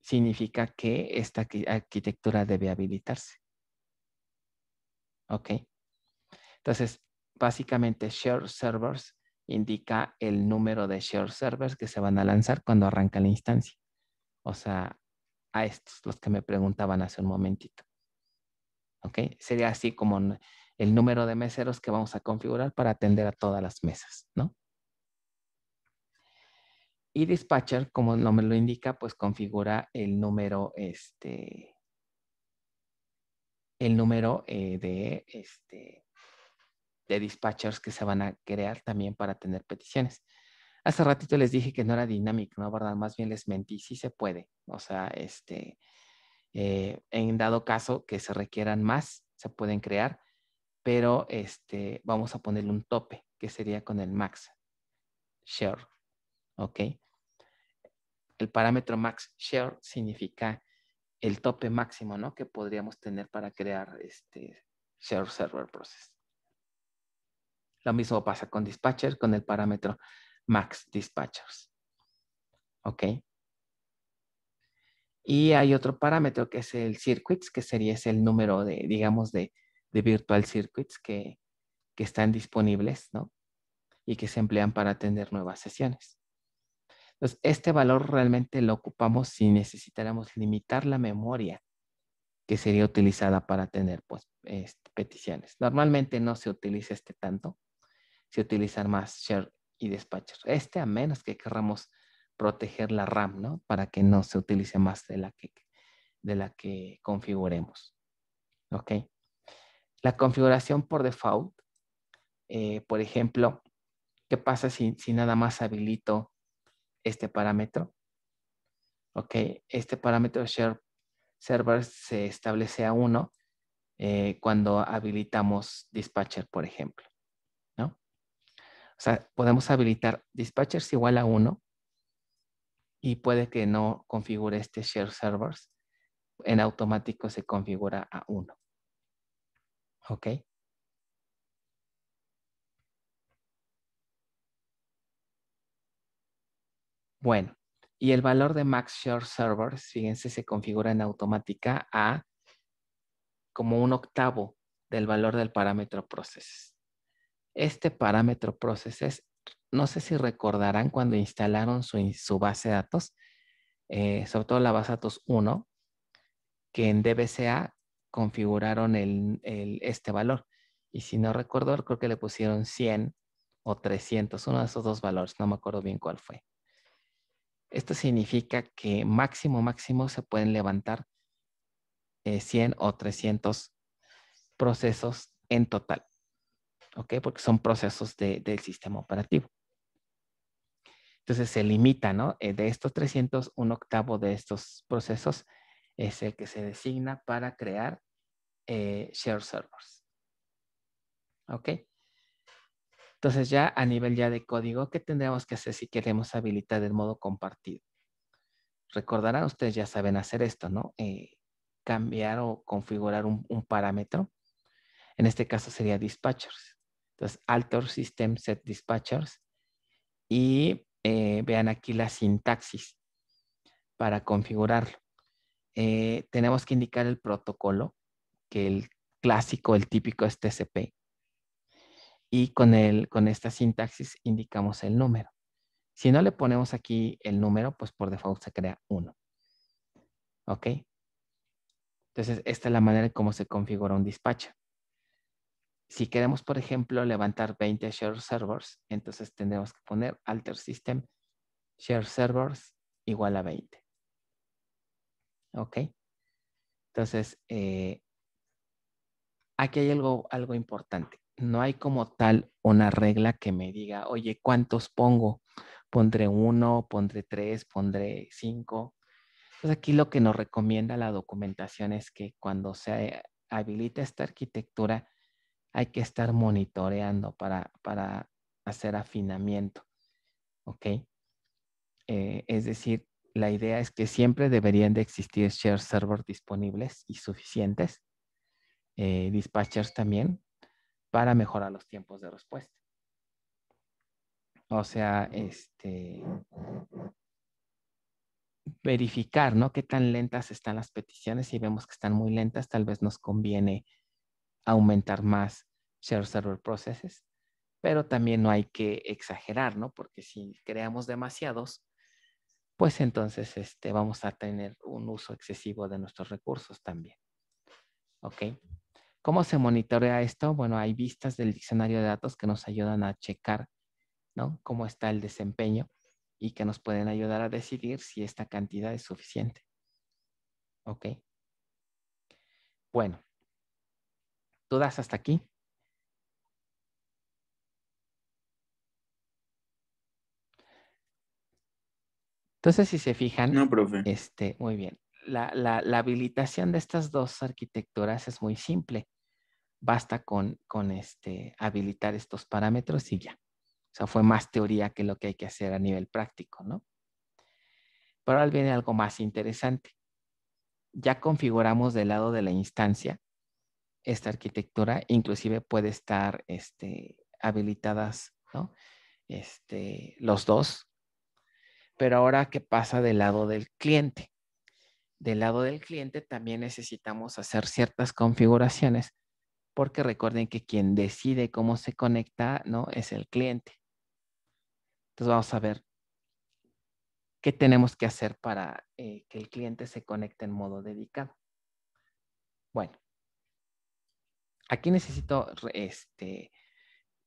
B: significa que esta arquitectura debe habilitarse. ¿Ok? Entonces, básicamente share servers indica el número de share servers que se van a lanzar cuando arranca la instancia. O sea, a estos, los que me preguntaban hace un momentito. ¿Ok? Sería así como el número de meseros que vamos a configurar para atender a todas las mesas, ¿no? Y dispatcher, como el nombre lo indica, pues configura el número, este, el número eh, de, este, de dispatchers que se van a crear también para tener peticiones. Hace ratito les dije que no era dinámico, ¿no? ¿Verdad? Más bien les mentí, sí se puede. O sea, este, eh, en dado caso que se requieran más, se pueden crear, pero este, vamos a ponerle un tope, que sería con el max share, ¿ok? El parámetro max share significa el tope máximo, ¿no? Que podríamos tener para crear este share server process. Lo mismo pasa con dispatcher con el parámetro max dispatchers. ¿Ok? Y hay otro parámetro que es el circuits, que sería es el número de, digamos, de, virtual circuits que, están disponibles, ¿no? Y que se emplean para atender nuevas sesiones. Entonces, este valor realmente lo ocupamos si necesitáramos limitar la memoria que sería utilizada para atender pues, este, peticiones. Normalmente no se utiliza este tanto, si utilizan más share y dispatcher. Este a menos que queramos proteger la RAM, ¿no? Para que no se utilice más de la que, de la que configuremos. ¿Ok? La configuración por default, eh, por ejemplo, ¿qué pasa si, nada más habilito este parámetro? ¿Ok? Este parámetro share server se establece a 1 eh, cuando habilitamos dispatcher, por ejemplo. O sea, podemos habilitar dispatchers igual a 1 y puede que no configure este share servers. En automático se configura a 1. ¿Ok? Bueno, y el valor de max share servers, fíjense, se configura en automática a como un octavo del valor del parámetro process. Este parámetro processes, no sé si recordarán cuando instalaron su, base de datos, eh, sobre todo la base de datos 1, que en DBCA configuraron este valor. Y si no recuerdo, creo que le pusieron 100 o 300, uno de esos dos valores, no me acuerdo bien cuál fue. Esto significa que máximo, máximo se pueden levantar 100 eh, o 300 procesos en total. Porque son procesos del sistema operativo. Entonces se limita, ¿no? Eh, de estos 300, un octavo de estos procesos es el que se designa para crear eh, share servers. ¿Ok? Entonces ya a nivel ya de código, ¿qué tendríamos que hacer si queremos habilitar el modo compartido? Recordarán, ustedes ya saben hacer esto, ¿no? Eh, cambiar o configurar un parámetro. En este caso sería dispatchers. Entonces, alter system set dispatchers. Y eh, vean aquí la sintaxis para configurarlo. Eh, tenemos que indicar el protocolo, que el clásico, el típico es TCP. Y con, el, con esta sintaxis indicamos el número. Si no le ponemos aquí el número, pues por default se crea uno. ¿Ok? Entonces, esta es la manera en cómo se configura un dispatcher si queremos, por ejemplo, levantar 20 share servers, entonces tenemos que poner alter system share servers igual a 20. ¿Ok? Entonces, eh, aquí hay algo, algo importante. No hay como tal una regla que me diga, oye, ¿cuántos pongo? Pondré uno, pondré tres, pondré cinco. Entonces pues aquí lo que nos recomienda la documentación es que cuando se habilita esta arquitectura, hay que estar monitoreando para, para hacer afinamiento. ¿Ok? Eh, es decir, la idea es que siempre deberían de existir share servers disponibles y suficientes, eh, dispatchers también, para mejorar los tiempos de respuesta. O sea, este, verificar, ¿no? Qué tan lentas están las peticiones. Si vemos que están muy lentas, tal vez nos conviene aumentar más Share server processes, pero también no hay que exagerar, ¿no? Porque si creamos demasiados, pues entonces este, vamos a tener un uso excesivo de nuestros recursos también. ¿Ok? ¿Cómo se monitorea esto? Bueno, hay vistas del diccionario de datos que nos ayudan a checar, ¿no? Cómo está el desempeño y que nos pueden ayudar a decidir si esta cantidad es suficiente. ¿Ok? Bueno, ¿Todas hasta aquí? Entonces, si se fijan, este, muy bien. La, habilitación de estas dos arquitecturas es muy simple. Basta con, con este, habilitar estos parámetros y ya. O sea, fue más teoría que lo que hay que hacer a nivel práctico, ¿no? Pero ahora viene algo más interesante. Ya configuramos del lado de la instancia esta arquitectura inclusive puede estar este, habilitadas ¿no? Este, los dos. Pero ahora, ¿qué pasa del lado del cliente? Del lado del cliente también necesitamos hacer ciertas configuraciones porque recuerden que quien decide cómo se conecta ¿no? es el cliente. Entonces vamos a ver qué tenemos que hacer para eh, que el cliente se conecte en modo dedicado. Bueno, Aquí necesito este,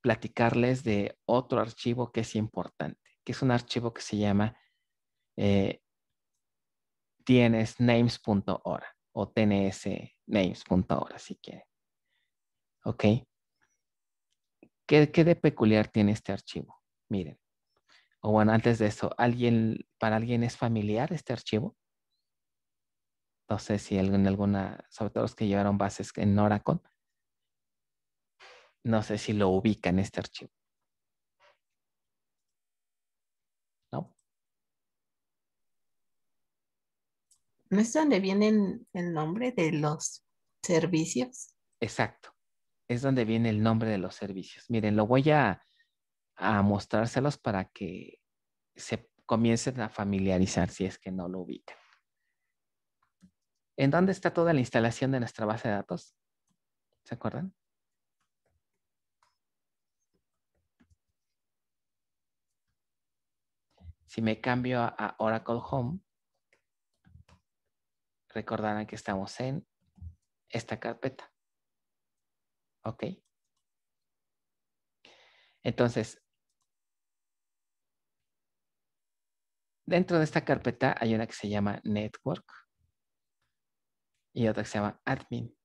B: platicarles de otro archivo que es importante, que es un archivo que se llama eh, o tnsnames.ora, si quieren. ¿Ok? ¿Qué, de peculiar tiene este archivo? Miren. O bueno, antes de eso, ¿alguien, ¿para alguien es familiar este archivo? No sé si en alguna, sobre todo los que llevaron bases en Oracle, no sé si lo ubica en este archivo. ¿No?
C: ¿No es donde viene el nombre de los servicios?
B: Exacto. Es donde viene el nombre de los servicios. Miren, lo voy a, a mostrárselos para que se comiencen a familiarizar si es que no lo ubican. ¿En dónde está toda la instalación de nuestra base de datos? ¿Se acuerdan? Si me cambio a Oracle Home, recordarán que estamos en esta carpeta. ¿Ok? Entonces, dentro de esta carpeta hay una que se llama Network y otra que se llama Admin.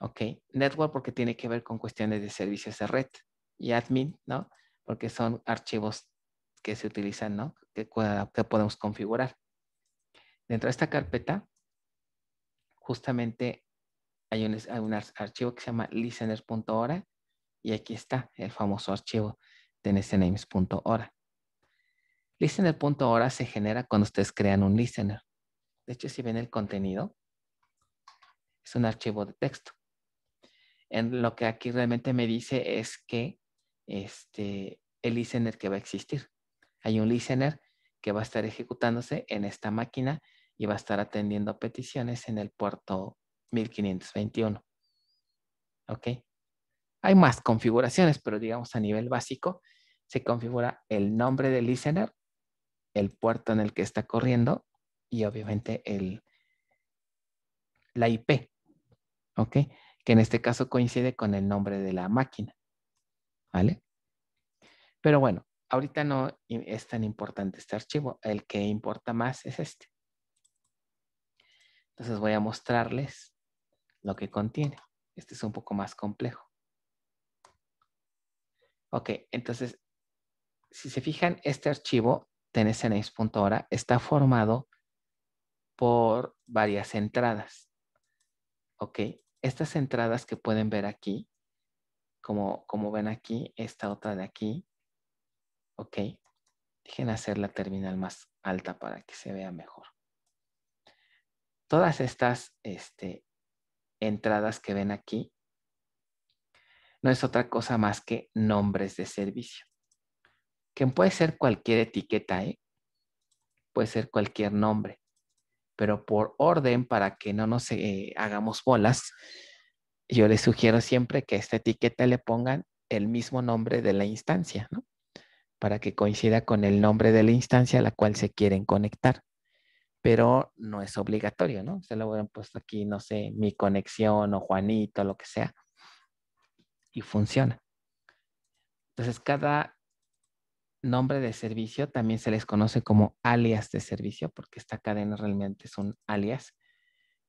B: ¿Ok? Network porque tiene que ver con cuestiones de servicios de red y Admin, ¿no? Porque son archivos que se utilizan, ¿no? Que, podemos configurar. Dentro de esta carpeta, justamente hay un, archivo que se llama listener.ora y aquí está el famoso archivo de nsnames.ora. Listener.ora se genera cuando ustedes crean un listener. De hecho, si ven el contenido, es un archivo de texto. En lo que aquí realmente me dice es que este, el listener que va a existir. Hay un listener que va a estar ejecutándose en esta máquina y va a estar atendiendo peticiones en el puerto 1521. ¿Ok? Hay más configuraciones, pero digamos a nivel básico, se configura el nombre del listener, el puerto en el que está corriendo y obviamente el, la IP, ¿ok? Que en este caso coincide con el nombre de la máquina, ¿vale? Pero bueno, ahorita no es tan importante este archivo, el que importa más es este. Entonces voy a mostrarles lo que contiene. Este es un poco más complejo. Ok, entonces, si se fijan, este archivo, tnsnames.ora, está formado por varias entradas. Ok, estas entradas que pueden ver aquí, como, como ven aquí, esta otra de aquí, Ok, dejen hacer la terminal más alta para que se vea mejor. Todas estas este, entradas que ven aquí no es otra cosa más que nombres de servicio. Que puede ser cualquier etiqueta, ¿eh? puede ser cualquier nombre. Pero por orden, para que no nos eh, hagamos bolas, yo les sugiero siempre que a esta etiqueta le pongan el mismo nombre de la instancia, ¿no? para que coincida con el nombre de la instancia a la cual se quieren conectar. Pero no es obligatorio, ¿no? Se lo hubieran puesto aquí, no sé, mi conexión o Juanito, lo que sea. Y funciona. Entonces, cada nombre de servicio también se les conoce como alias de servicio, porque esta cadena realmente es un alias.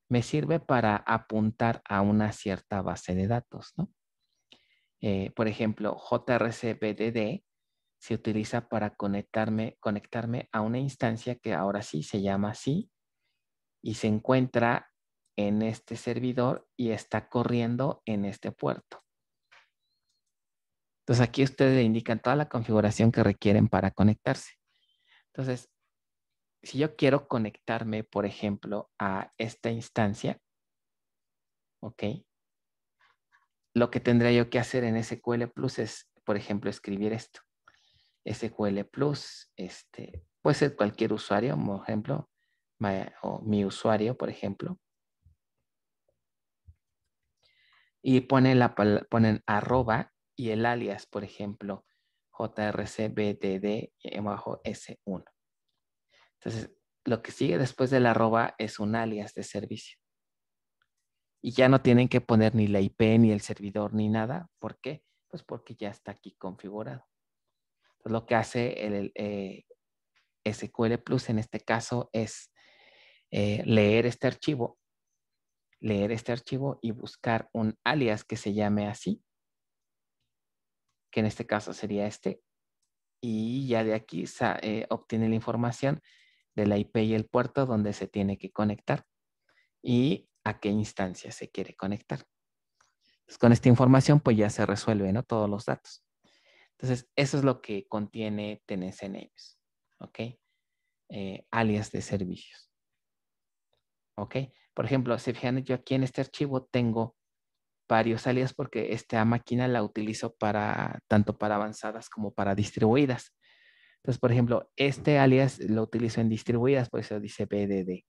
B: Me sirve para apuntar a una cierta base de datos, ¿no? Eh, por ejemplo, JRCBDD se utiliza para conectarme, conectarme a una instancia que ahora sí se llama así y se encuentra en este servidor y está corriendo en este puerto. Entonces aquí ustedes indican toda la configuración que requieren para conectarse. Entonces, si yo quiero conectarme, por ejemplo, a esta instancia, ¿ok? Lo que tendría yo que hacer en SQL Plus es, por ejemplo, escribir esto. SQL Plus, este, puede ser cualquier usuario, por ejemplo, o mi usuario, por ejemplo. Y ponen, la, ponen arroba y el alias, por ejemplo, jrcbdd-s1. Entonces, lo que sigue después del arroba es un alias de servicio. Y ya no tienen que poner ni la IP, ni el servidor, ni nada. ¿Por qué? Pues porque ya está aquí configurado lo que hace el, SQL eh, Plus en este caso es eh, leer este archivo, leer este archivo y buscar un alias que se llame así, que en este caso sería este, y ya de aquí se eh, obtiene la información de la IP y el puerto donde se tiene que conectar y a qué instancia se quiere conectar. con esta información pues ya se resuelven ¿no? todos los datos. Entonces, eso es lo que contiene TNC Names, ¿ok? Eh, alias de servicios. ¿Ok? Por ejemplo, si fijan, yo aquí en este archivo tengo varios alias porque esta máquina la utilizo para tanto para avanzadas como para distribuidas. Entonces, por ejemplo, este alias lo utilizo en distribuidas, por eso dice BDD.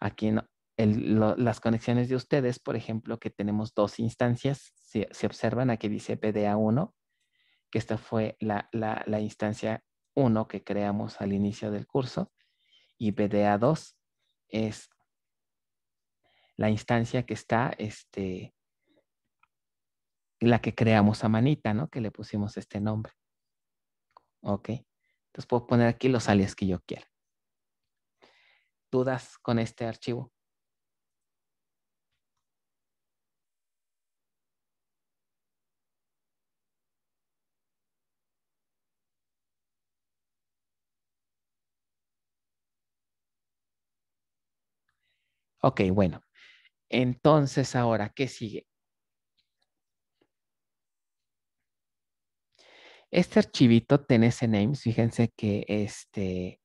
B: Aquí las conexiones de ustedes, por ejemplo, que tenemos dos instancias, si se observan, aquí dice PDA1 que esta fue la, instancia 1 que creamos al inicio del curso y BDA 2 es la instancia que está, este, la que creamos a manita, ¿no? Que le pusimos este nombre. Ok. Entonces puedo poner aquí los alias que yo quiera. ¿Dudas con este archivo? Ok, bueno. Entonces, ahora, ¿qué sigue? Este archivito ese Names, fíjense que este,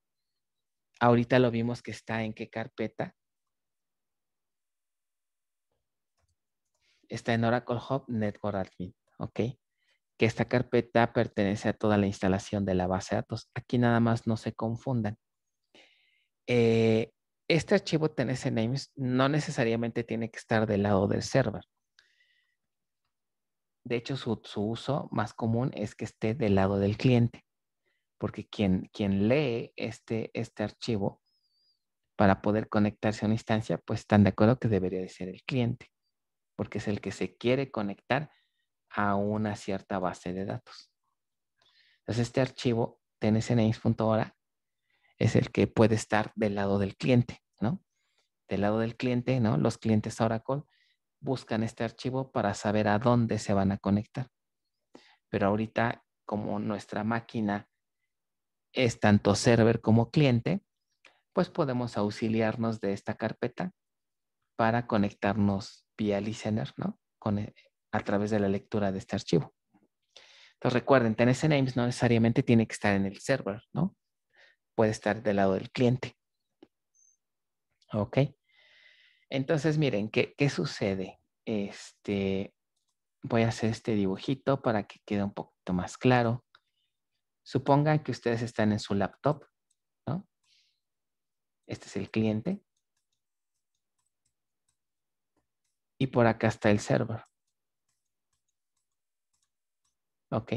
B: ahorita lo vimos que está en qué carpeta. Está en Oracle Hub Network Admin, ¿ok? Que esta carpeta pertenece a toda la instalación de la base de datos. Aquí nada más no se confundan. Eh, este archivo TNS names no necesariamente tiene que estar del lado del server. De hecho, su, uso más común es que esté del lado del cliente, porque quien, quien lee este, este archivo para poder conectarse a una instancia, pues están de acuerdo que debería de ser el cliente, porque es el que se quiere conectar a una cierta base de datos. Entonces, este archivo tnsnames.ora es el que puede estar del lado del cliente, ¿no? Del lado del cliente, ¿no? Los clientes Oracle buscan este archivo para saber a dónde se van a conectar. Pero ahorita, como nuestra máquina es tanto server como cliente, pues podemos auxiliarnos de esta carpeta para conectarnos vía listener, ¿no? Con, eh, a través de la lectura de este archivo. Entonces recuerden, TNS Names no necesariamente tiene que estar en el server, ¿no? puede estar del lado del cliente. ¿Ok? Entonces, miren, ¿qué, sucede? Este, voy a hacer este dibujito para que quede un poquito más claro. Supongan que ustedes están en su laptop, ¿no? Este es el cliente. Y por acá está el server. Ok.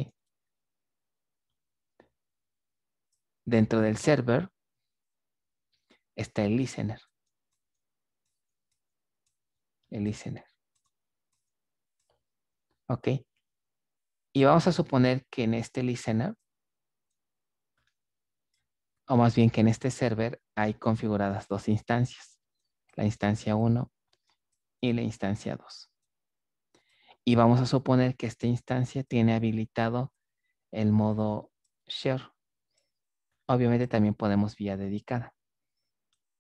B: Dentro del server está el listener. El listener. ¿Ok? Y vamos a suponer que en este listener, o más bien que en este server, hay configuradas dos instancias. La instancia 1 y la instancia 2. Y vamos a suponer que esta instancia tiene habilitado el modo share. Obviamente también podemos vía dedicada.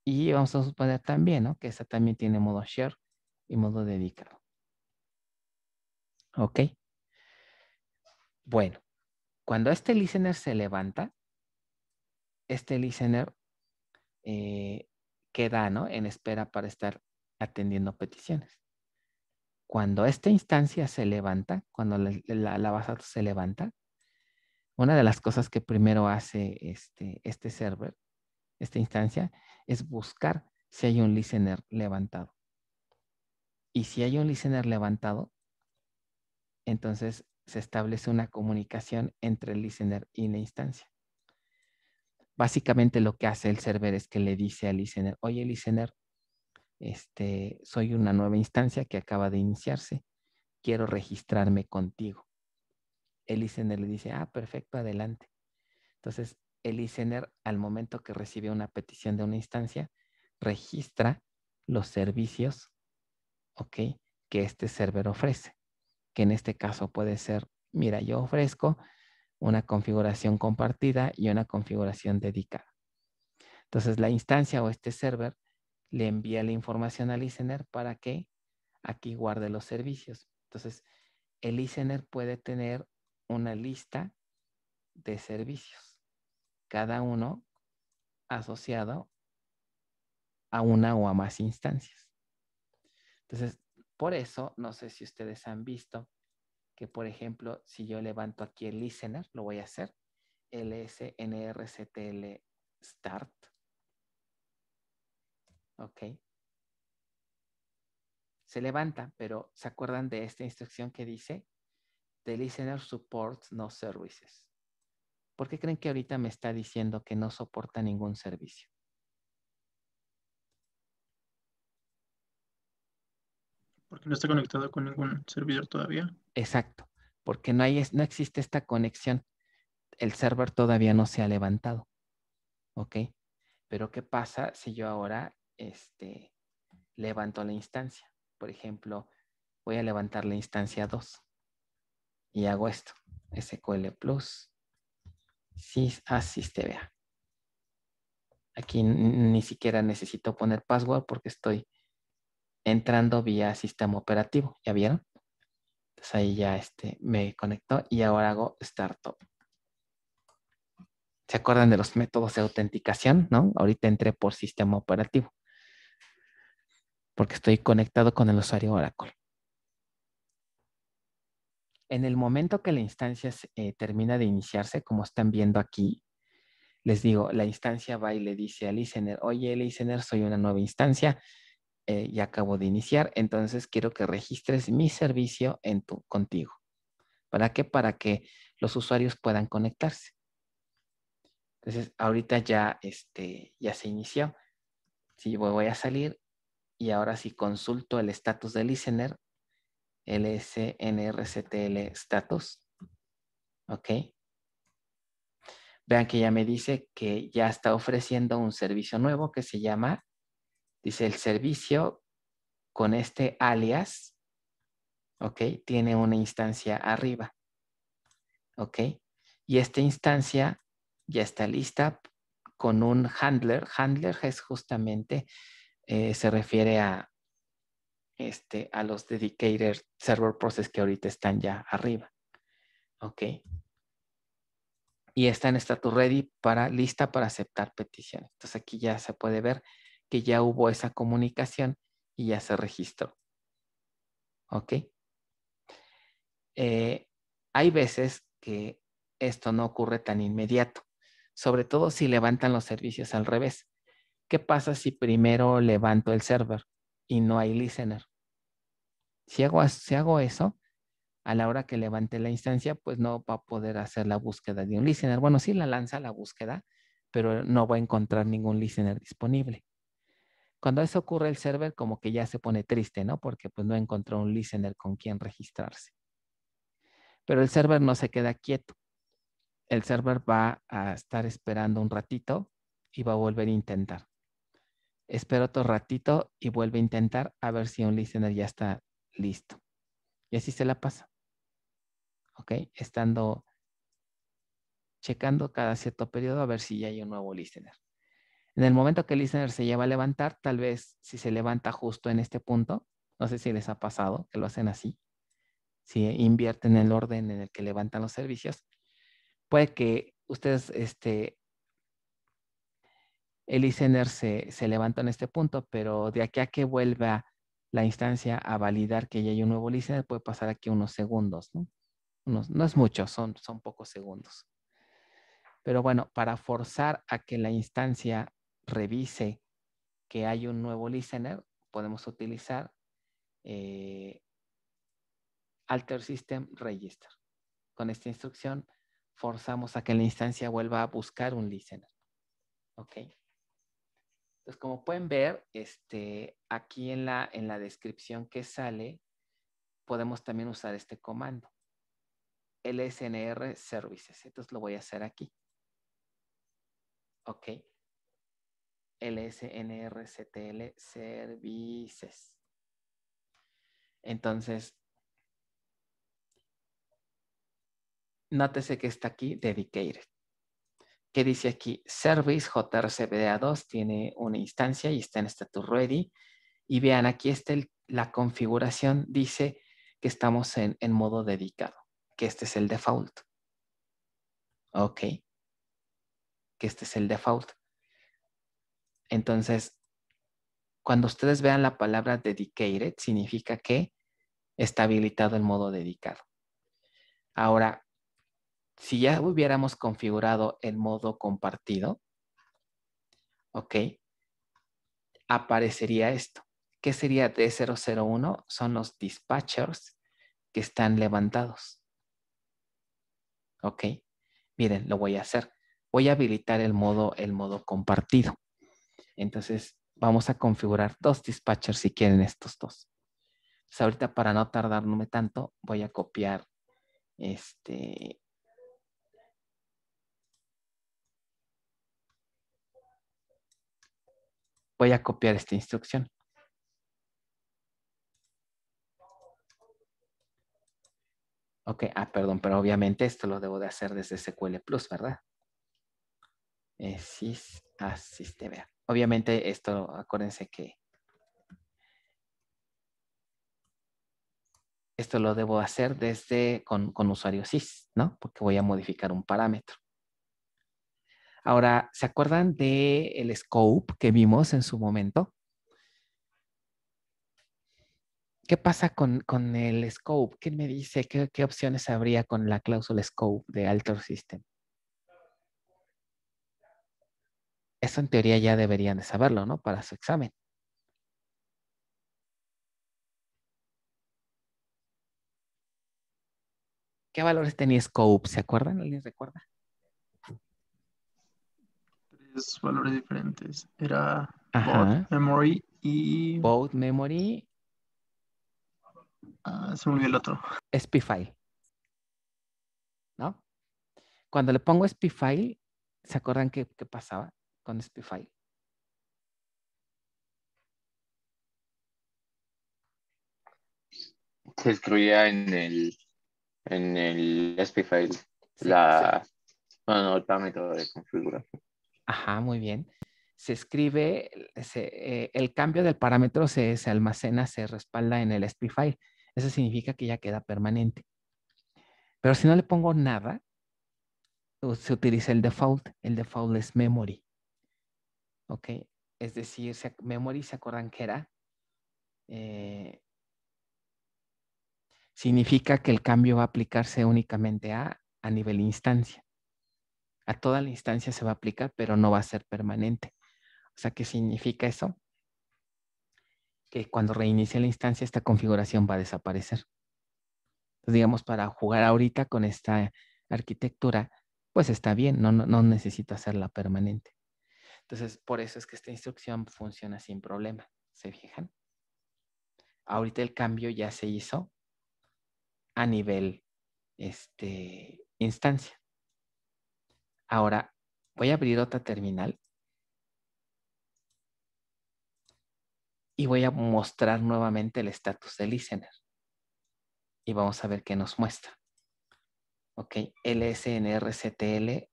B: Y vamos a suponer también, ¿no? Que esta también tiene modo share y modo dedicado. ¿Ok? Bueno, cuando este listener se levanta, este listener eh, queda, ¿no? En espera para estar atendiendo peticiones. Cuando esta instancia se levanta, cuando la, la, la base se levanta, una de las cosas que primero hace este, este server, esta instancia, es buscar si hay un listener levantado. Y si hay un listener levantado, entonces se establece una comunicación entre el listener y la instancia. Básicamente lo que hace el server es que le dice al listener, oye listener, este, soy una nueva instancia que acaba de iniciarse, quiero registrarme contigo el listener le dice, ah, perfecto, adelante. Entonces, el listener, al momento que recibe una petición de una instancia, registra los servicios, Que este server ofrece, que en este caso puede ser, mira, yo ofrezco una configuración compartida y una configuración dedicada. Entonces, la instancia o este server le envía la información al listener para que aquí guarde los servicios. Entonces, el listener puede tener una lista de servicios, cada uno asociado a una o a más instancias. Entonces, por eso, no sé si ustedes han visto que, por ejemplo, si yo levanto aquí el listener, lo voy a hacer, lsnrctl start. Ok. Se levanta, pero ¿se acuerdan de esta instrucción que dice The Listener supports No Services. ¿Por qué creen que ahorita me está diciendo que no soporta ningún servicio?
A: Porque no está conectado con ningún
B: servidor todavía. Exacto, porque no, hay, no existe esta conexión. El server todavía no se ha levantado. ¿Ok? Pero ¿qué pasa si yo ahora este, levanto la instancia? Por ejemplo, voy a levantar la instancia 2 y hago esto, SQL Plus, sys a Aquí ni siquiera necesito poner password porque estoy entrando vía sistema operativo, ¿ya vieron? Entonces ahí ya este, me conectó y ahora hago Startup. ¿Se acuerdan de los métodos de autenticación? ¿No? Ahorita entré por sistema operativo. Porque estoy conectado con el usuario Oracle. En el momento que la instancia eh, termina de iniciarse, como están viendo aquí, les digo, la instancia va y le dice al listener, oye, listener, soy una nueva instancia, y eh, ya acabo de iniciar, entonces quiero que registres mi servicio en tu, contigo. ¿Para qué? Para que los usuarios puedan conectarse. Entonces, ahorita ya, este, ya se inició. Si voy a salir y ahora si consulto el estatus del listener, lsnrctl status. Ok. Vean que ya me dice que ya está ofreciendo un servicio nuevo que se llama, dice el servicio con este alias, ok, tiene una instancia arriba, ok, y esta instancia ya está lista con un handler. Handler es justamente, eh, se refiere a este, a los dedicated server process que ahorita están ya arriba. ¿Ok? Y está en status ready para lista para aceptar peticiones. Entonces aquí ya se puede ver que ya hubo esa comunicación y ya se registró. ¿Ok? Eh, hay veces que esto no ocurre tan inmediato, sobre todo si levantan los servicios al revés. ¿Qué pasa si primero levanto el server y no hay listener? Si hago, eso, a la hora que levante la instancia, pues no va a poder hacer la búsqueda de un listener. Bueno, sí la lanza la búsqueda, pero no va a encontrar ningún listener disponible. Cuando eso ocurre, el server como que ya se pone triste, ¿no? Porque pues no encontró un listener con quien registrarse. Pero el server no se queda quieto. El server va a estar esperando un ratito y va a volver a intentar. Espera otro ratito y vuelve a intentar a ver si un listener ya está listo. Y así se la pasa. ¿Ok? Estando checando cada cierto periodo a ver si ya hay un nuevo listener. En el momento que el listener se lleva a levantar, tal vez si se levanta justo en este punto, no sé si les ha pasado que lo hacen así, si invierten el orden en el que levantan los servicios, puede que ustedes, este, el listener se, se levanta en este punto, pero de aquí a que vuelva la instancia a validar que ya hay un nuevo listener, puede pasar aquí unos segundos, ¿no? no es mucho, son, son pocos segundos. Pero bueno, para forzar a que la instancia revise que hay un nuevo listener, podemos utilizar eh, alter system register. Con esta instrucción forzamos a que la instancia vuelva a buscar un listener. ¿Ok? Entonces, como pueden ver, este, aquí en la, en la descripción que sale, podemos también usar este comando. LSNR Services. Entonces lo voy a hacer aquí. Ok. LSNRCTL Services. Entonces, nótese que está aquí dedicated. ¿Qué dice aquí? Service JRCBDA2 tiene una instancia y está en status ready. Y vean, aquí está la configuración. Dice que estamos en, en modo dedicado, que este es el default. Ok. Que este es el default. Entonces, cuando ustedes vean la palabra dedicated, significa que está habilitado el modo dedicado. Ahora, si ya hubiéramos configurado el modo compartido, ¿ok? Aparecería esto. ¿Qué sería D001? Son los dispatchers que están levantados. ¿Ok? Miren, lo voy a hacer. Voy a habilitar el modo, el modo compartido. Entonces, vamos a configurar dos dispatchers si quieren estos dos. Pues ahorita para no tardarme tanto, voy a copiar este, voy a copiar esta instrucción. Ok, ah, perdón, pero obviamente esto lo debo de hacer desde SQL Plus, ¿verdad? Sys, sí, así Obviamente esto, acuérdense que esto lo debo hacer desde con, con usuario SIS, ¿no? Porque voy a modificar un parámetro. Ahora, ¿se acuerdan de el scope que vimos en su momento? ¿Qué pasa con, el scope? ¿Quién me dice qué, qué, opciones habría con la cláusula scope de Alter System? Eso en teoría ya deberían de saberlo, ¿no? Para su examen. ¿Qué valores tenía scope? ¿Se acuerdan? ¿Alguien recuerda? valores diferentes. Era Memory y. Both Memory. Ah, se el otro. Spify. ¿No? Cuando le pongo file ¿se acuerdan qué, pasaba con Spify? Se destruía en el en el SP la Bueno, El parámetro de configuración. Ajá, muy bien. Se escribe, eh, el cambio del parámetro se, almacena, se respalda en el SP file. Eso significa que ya queda permanente. Pero si no le pongo nada, se utiliza el default. El default es memory. ¿Ok? Es decir, se, memory, ¿se acuerdan eh, significa que el cambio va a aplicarse únicamente a, a nivel instancia a toda la instancia se va a aplicar, pero no va a ser permanente. O sea, ¿qué significa eso? Que cuando reinicie la instancia, esta configuración va a desaparecer. Entonces, digamos, para jugar ahorita con esta arquitectura, pues está bien, no, no, necesito hacerla permanente. Entonces, por eso es que esta instrucción funciona sin problema. ¿Se fijan? Ahorita el cambio ya se hizo a nivel este, instancia. Ahora voy a abrir otra terminal y voy a mostrar nuevamente el estatus de listener. Y vamos a ver qué nos muestra. Ok, LSNRCTL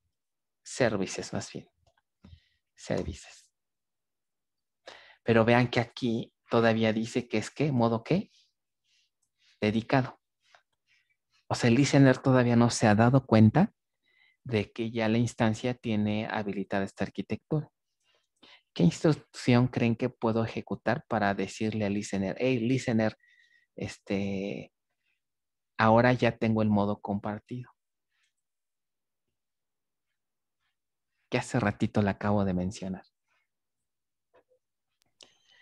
B: services más bien. Services. Pero vean que aquí todavía dice que es qué. modo qué? dedicado. O sea, el listener todavía no se ha dado cuenta de que ya la instancia tiene habilitada esta arquitectura. ¿Qué instrucción creen que puedo ejecutar para decirle al listener, hey, listener, este, ahora ya tengo el modo compartido? Que hace ratito la acabo de mencionar.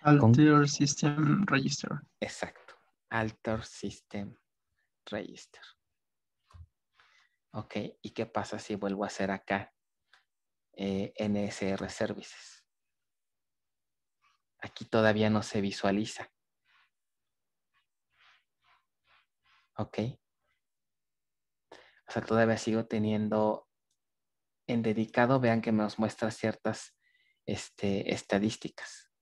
B: Alter System Register. Exacto. Alter System Register. Ok, ¿y qué pasa si vuelvo a hacer acá eh, NSR Services? Aquí todavía no se visualiza. Ok. O sea, todavía sigo teniendo en dedicado, vean que nos muestra ciertas este, estadísticas.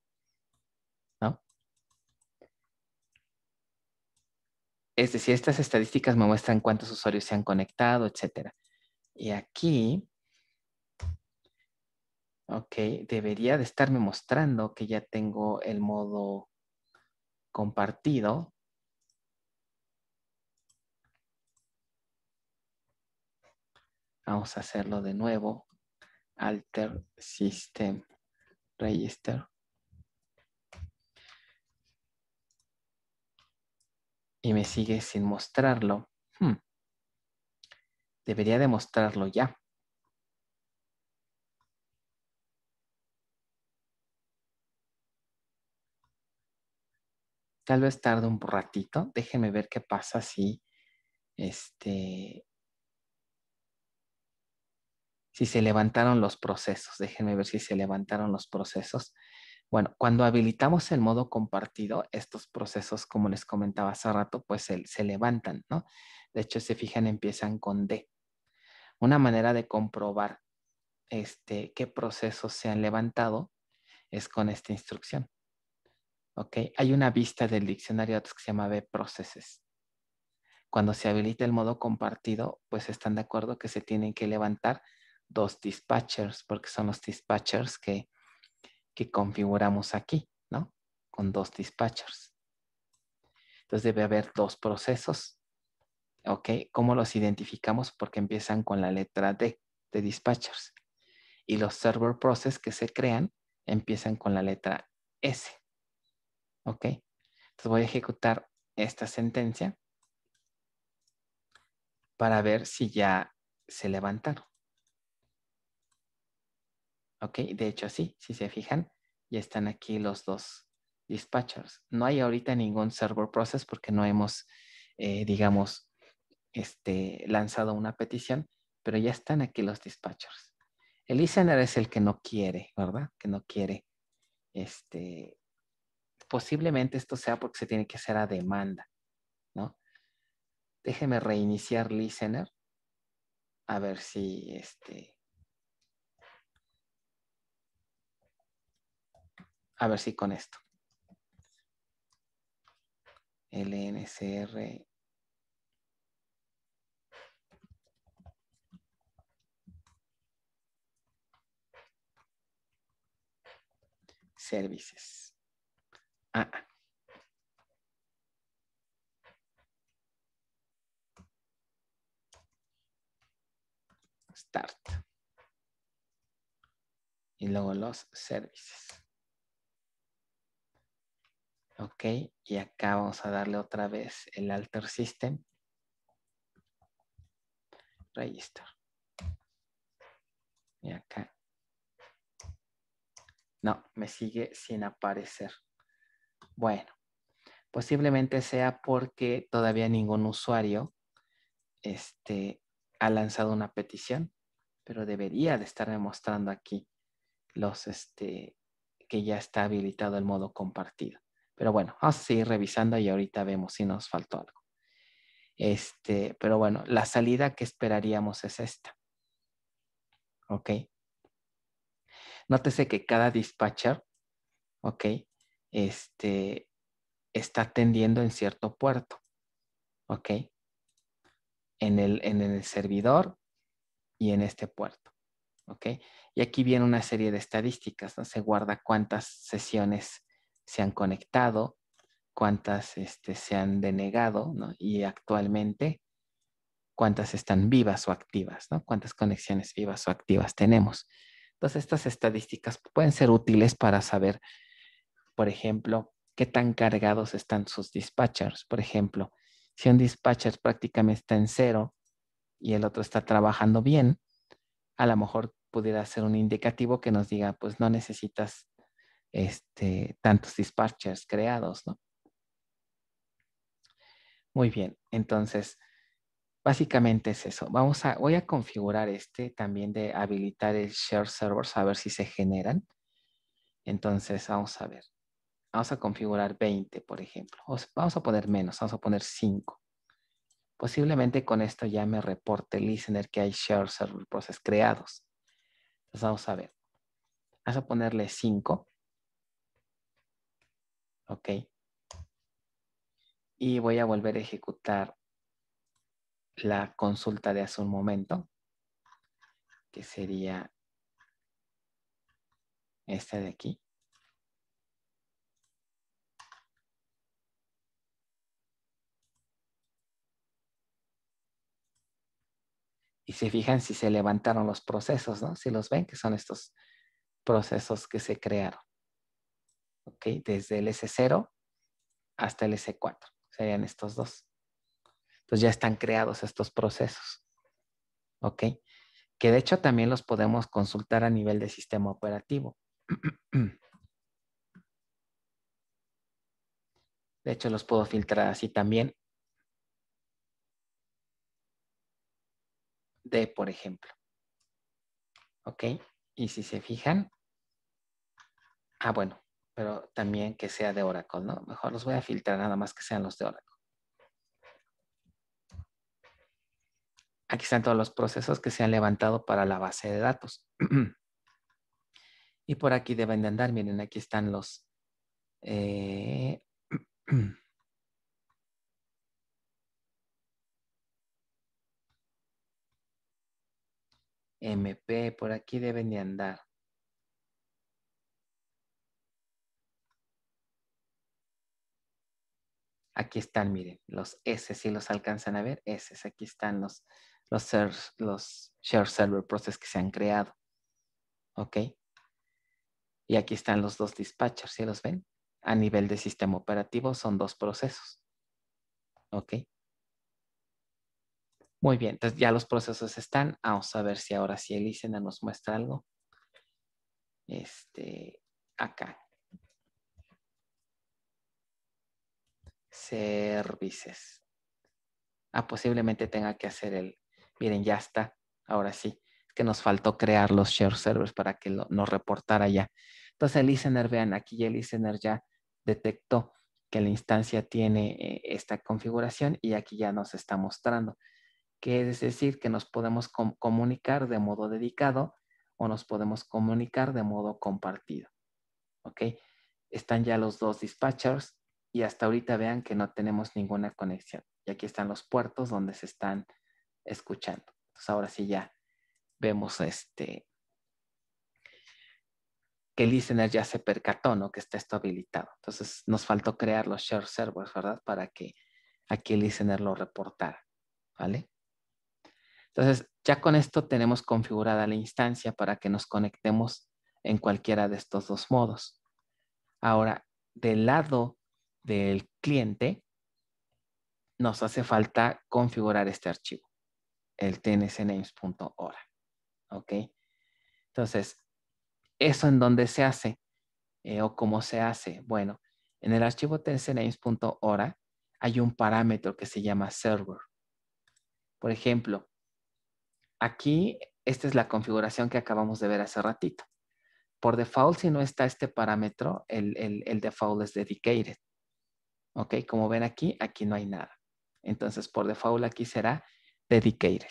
B: Es decir, estas estadísticas me muestran cuántos usuarios se han conectado, etc. Y aquí, ok, debería de estarme mostrando que ya tengo el modo compartido. Vamos a hacerlo de nuevo. Alter System Register. y me sigue sin mostrarlo. Hmm. Debería demostrarlo ya. Tal vez tarde un ratito. Déjenme ver qué pasa si este si se levantaron los procesos. Déjenme ver si se levantaron los procesos. Bueno, cuando habilitamos el modo compartido, estos procesos, como les comentaba hace rato, pues se, levantan, ¿no? De hecho, se fijan, empiezan con D. Una manera de comprobar este, qué procesos se han levantado es con esta instrucción. ¿Ok? Hay una vista del diccionario de datos que se llama B-Processes. Cuando se habilita el modo compartido, pues están de acuerdo que se tienen que levantar dos dispatchers, porque son los dispatchers que que configuramos aquí, ¿no? Con dos dispatchers. Entonces debe haber dos procesos. ¿Ok? ¿Cómo los identificamos? Porque empiezan con la letra D de dispatchers. Y los server process que se crean empiezan con la letra S. ¿Ok? Entonces voy a ejecutar esta sentencia para ver si ya se levantaron. ¿ok? De hecho, sí, si se fijan, ya están aquí los dos dispatchers. No hay ahorita ningún server process porque no hemos, eh, digamos, este, lanzado una petición, pero ya están aquí los dispatchers. El listener es el que no quiere, ¿verdad? Que no quiere. Este, posiblemente esto sea porque se tiene que hacer a demanda, ¿no? Déjeme reiniciar listener. A ver si este, a ver si con esto. LNCR.
C: Services. Ah, ah.
B: Start. Y luego los services. Ok, y acá vamos a darle otra vez el alter system. Register. Y acá. No, me sigue sin aparecer. Bueno, posiblemente sea porque todavía ningún usuario este, ha lanzado una petición, pero debería de estarme mostrando aquí los este, que ya está habilitado el modo compartido. Pero bueno, vamos a seguir revisando y ahorita vemos si nos faltó algo. Este, pero bueno, la salida que esperaríamos es esta. ¿Ok? Nótese que cada dispatcher, ¿ok? Este, está atendiendo en cierto puerto. ¿Ok? En el, servidor y en este puerto. ¿Ok? Y aquí viene una serie de estadísticas, Se guarda cuántas sesiones se han conectado, cuántas este, se han denegado y actualmente cuántas están vivas o activas, ¿no? cuántas conexiones vivas o activas tenemos. Entonces, estas estadísticas pueden ser útiles para saber, por ejemplo, qué tan cargados están sus dispatchers. Por ejemplo, si un dispatcher prácticamente está en cero y el otro está trabajando bien, a lo mejor pudiera ser un indicativo que nos diga, pues no necesitas este, tantos dispatchers creados, ¿no? Muy bien, entonces, básicamente es eso. Vamos a, voy a configurar este también de habilitar el share server a ver si se generan. Entonces, vamos a ver. Vamos a configurar 20, por ejemplo. Vamos a poner menos, vamos a poner 5. Posiblemente con esto ya me reporte el listener que hay share server process creados. Entonces, vamos a ver. Vamos a ponerle 5 Ok. Y voy a volver a ejecutar la consulta de hace un momento, que sería esta de aquí. Y se fijan si se levantaron los procesos, ¿no? Si los ven, que son estos procesos que se crearon. Desde el S0 hasta el S4, serían estos dos. Entonces ya están creados estos procesos, ¿ok? Que de hecho también los podemos consultar a nivel de sistema operativo. De hecho, los puedo filtrar así también. D, por ejemplo. ¿Ok? Y si se fijan. Ah, bueno, pero también que sea de Oracle, ¿no? Mejor los voy a filtrar nada más que sean los de Oracle. Aquí están todos los procesos que se han levantado para la base de datos. y por aquí deben de andar, miren, aquí están los... Eh, MP, por aquí deben de andar. Aquí están, miren, los S, si los alcanzan a ver, S. Aquí están los, los, los share server process que se han creado. ¿Ok? Y aquí están los dos dispatchers, ¿sí los ven? A nivel de sistema operativo son dos procesos. ¿Ok? Muy bien, entonces ya los procesos están. Vamos a ver si ahora si el nos muestra algo. Este, acá. services. Ah, posiblemente tenga que hacer el, miren, ya está, ahora sí, es que nos faltó crear los share servers para que nos reportara ya. Entonces el listener, vean, aquí el listener ya detectó que la instancia tiene eh, esta configuración y aquí ya nos está mostrando, que es decir, que nos podemos comunicar de modo dedicado o nos podemos comunicar de modo compartido. ¿Ok? Están ya los dos dispatchers, y hasta ahorita vean que no tenemos ninguna conexión. Y aquí están los puertos donde se están escuchando. Entonces ahora sí ya vemos este que el listener ya se percató, ¿no? Que está esto habilitado. Entonces nos faltó crear los share servers, ¿verdad? Para que aquí el listener lo reportara, ¿vale? Entonces ya con esto tenemos configurada la instancia para que nos conectemos en cualquiera de estos dos modos. Ahora, del lado del cliente, nos hace falta configurar este archivo, el tnsnames.ora, ¿Ok? Entonces, ¿eso en dónde se hace? Eh, ¿O cómo se hace? Bueno, en el archivo tnsnames.ora hay un parámetro que se llama server. Por ejemplo, aquí esta es la configuración que acabamos de ver hace ratito. Por default, si no está este parámetro, el, el default es dedicated. ¿Ok? Como ven aquí, aquí no hay nada. Entonces, por default aquí será dedicated.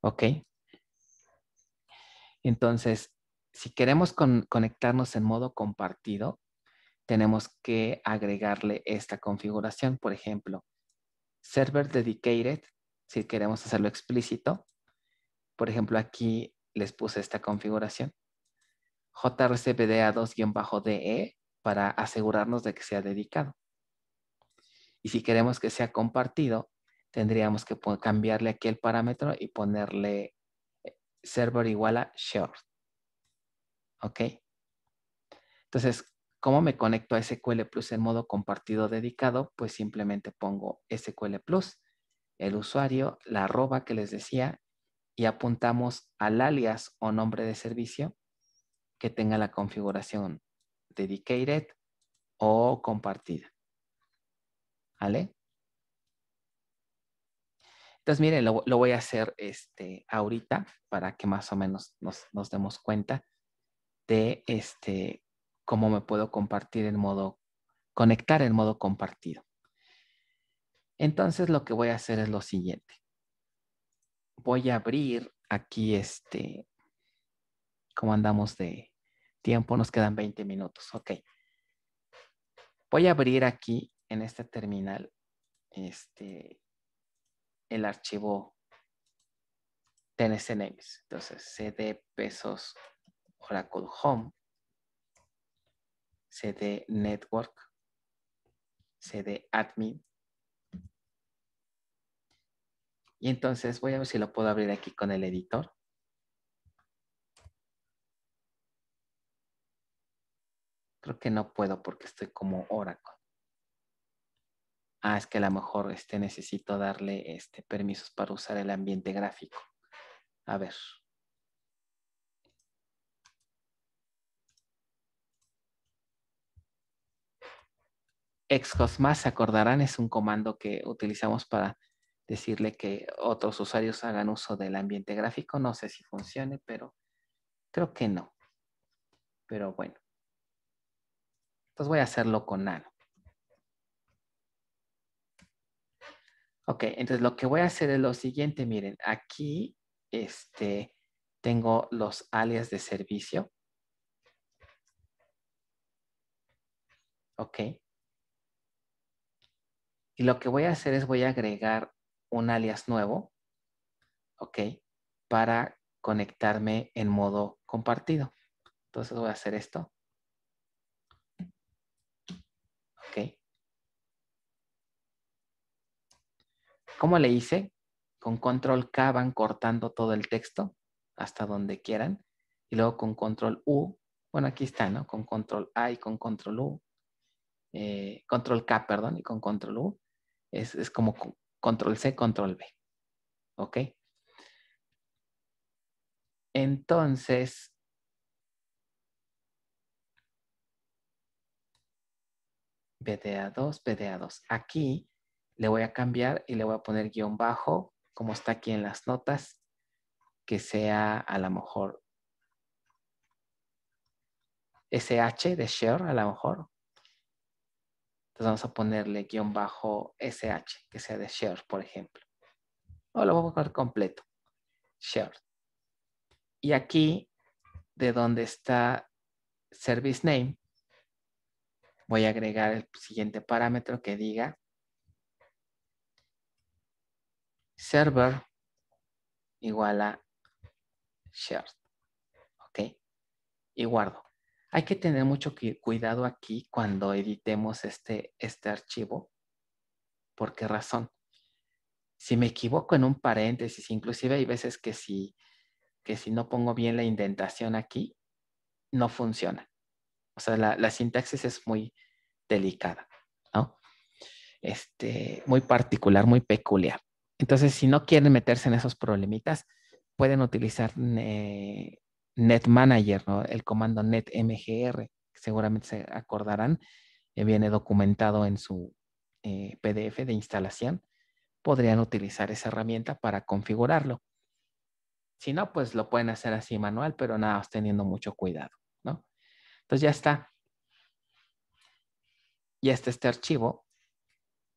B: ¿Ok? Entonces, si queremos conectarnos en modo compartido, tenemos que agregarle esta configuración. Por ejemplo, server dedicated, si queremos hacerlo explícito. Por ejemplo, aquí les puse esta configuración. jrcbda 2 de e para asegurarnos de que sea dedicado. Y si queremos que sea compartido, tendríamos que cambiarle aquí el parámetro y ponerle eh, server igual a shared. ¿Ok? Entonces, ¿cómo me conecto a SQL Plus en modo compartido dedicado? Pues simplemente pongo SQL Plus, el usuario, la arroba que les decía, y apuntamos al alias o nombre de servicio que tenga la configuración dedicated o compartida. ¿Vale? Entonces, miren, lo, voy a hacer este, ahorita para que más o menos nos, demos cuenta de este, cómo me puedo compartir el modo, conectar el modo compartido. Entonces, lo que voy a hacer es lo siguiente. Voy a abrir aquí este, ¿cómo andamos de tiempo? Nos quedan 20 minutos, ok. Voy a abrir aquí en este terminal este, el archivo TNC Names. Entonces, cd pesos Oracle Home, cd Network, cd Admin. Y entonces voy a ver si lo puedo abrir aquí con el editor. Creo que no puedo porque estoy como Oracle ah, es que a lo mejor este, necesito darle este, permisos para usar el ambiente gráfico. A ver. Excosmas, se acordarán, es un comando que utilizamos para decirle que otros usuarios hagan uso del ambiente gráfico. No sé si funcione, pero creo que no. Pero bueno. Entonces voy a hacerlo con nano. Ok, entonces lo que voy a hacer es lo siguiente, miren, aquí este, tengo los alias de servicio. Ok. Y lo que voy a hacer es voy a agregar un alias nuevo, ok, para conectarme en modo compartido. Entonces voy a hacer esto. Ok. ¿Cómo le hice? Con control K van cortando todo el texto hasta donde quieran. Y luego con control U, bueno, aquí está, ¿no? Con control A y con control U. Eh, control K, perdón, y con control U. Es, es como control C, control B. ¿Ok? Entonces, BDA2, BDA2. Aquí le voy a cambiar y le voy a poner guión bajo, como está aquí en las notas, que sea a lo mejor SH de share, a lo mejor. Entonces vamos a ponerle guión bajo SH, que sea de share, por ejemplo. O lo voy a poner completo. Share. Y aquí, de donde está service name, voy a agregar el siguiente parámetro que diga server igual a shared. ¿Ok? Y guardo. Hay que tener mucho cuidado aquí cuando editemos este, este archivo. ¿Por qué razón? Si me equivoco en un paréntesis, inclusive hay veces que si, que si no pongo bien la indentación aquí, no funciona. O sea, la, sintaxis es muy delicada, ¿no? Este, muy particular, muy peculiar. Entonces, si no quieren meterse en esos problemitas, pueden utilizar netmanager, Net Manager, el comando netmgr, seguramente se acordarán, eh, viene documentado en su eh, PDF de instalación. Podrían utilizar esa herramienta para configurarlo. Si no, pues lo pueden hacer así manual, pero nada, teniendo mucho cuidado, Entonces ya está. Y está este archivo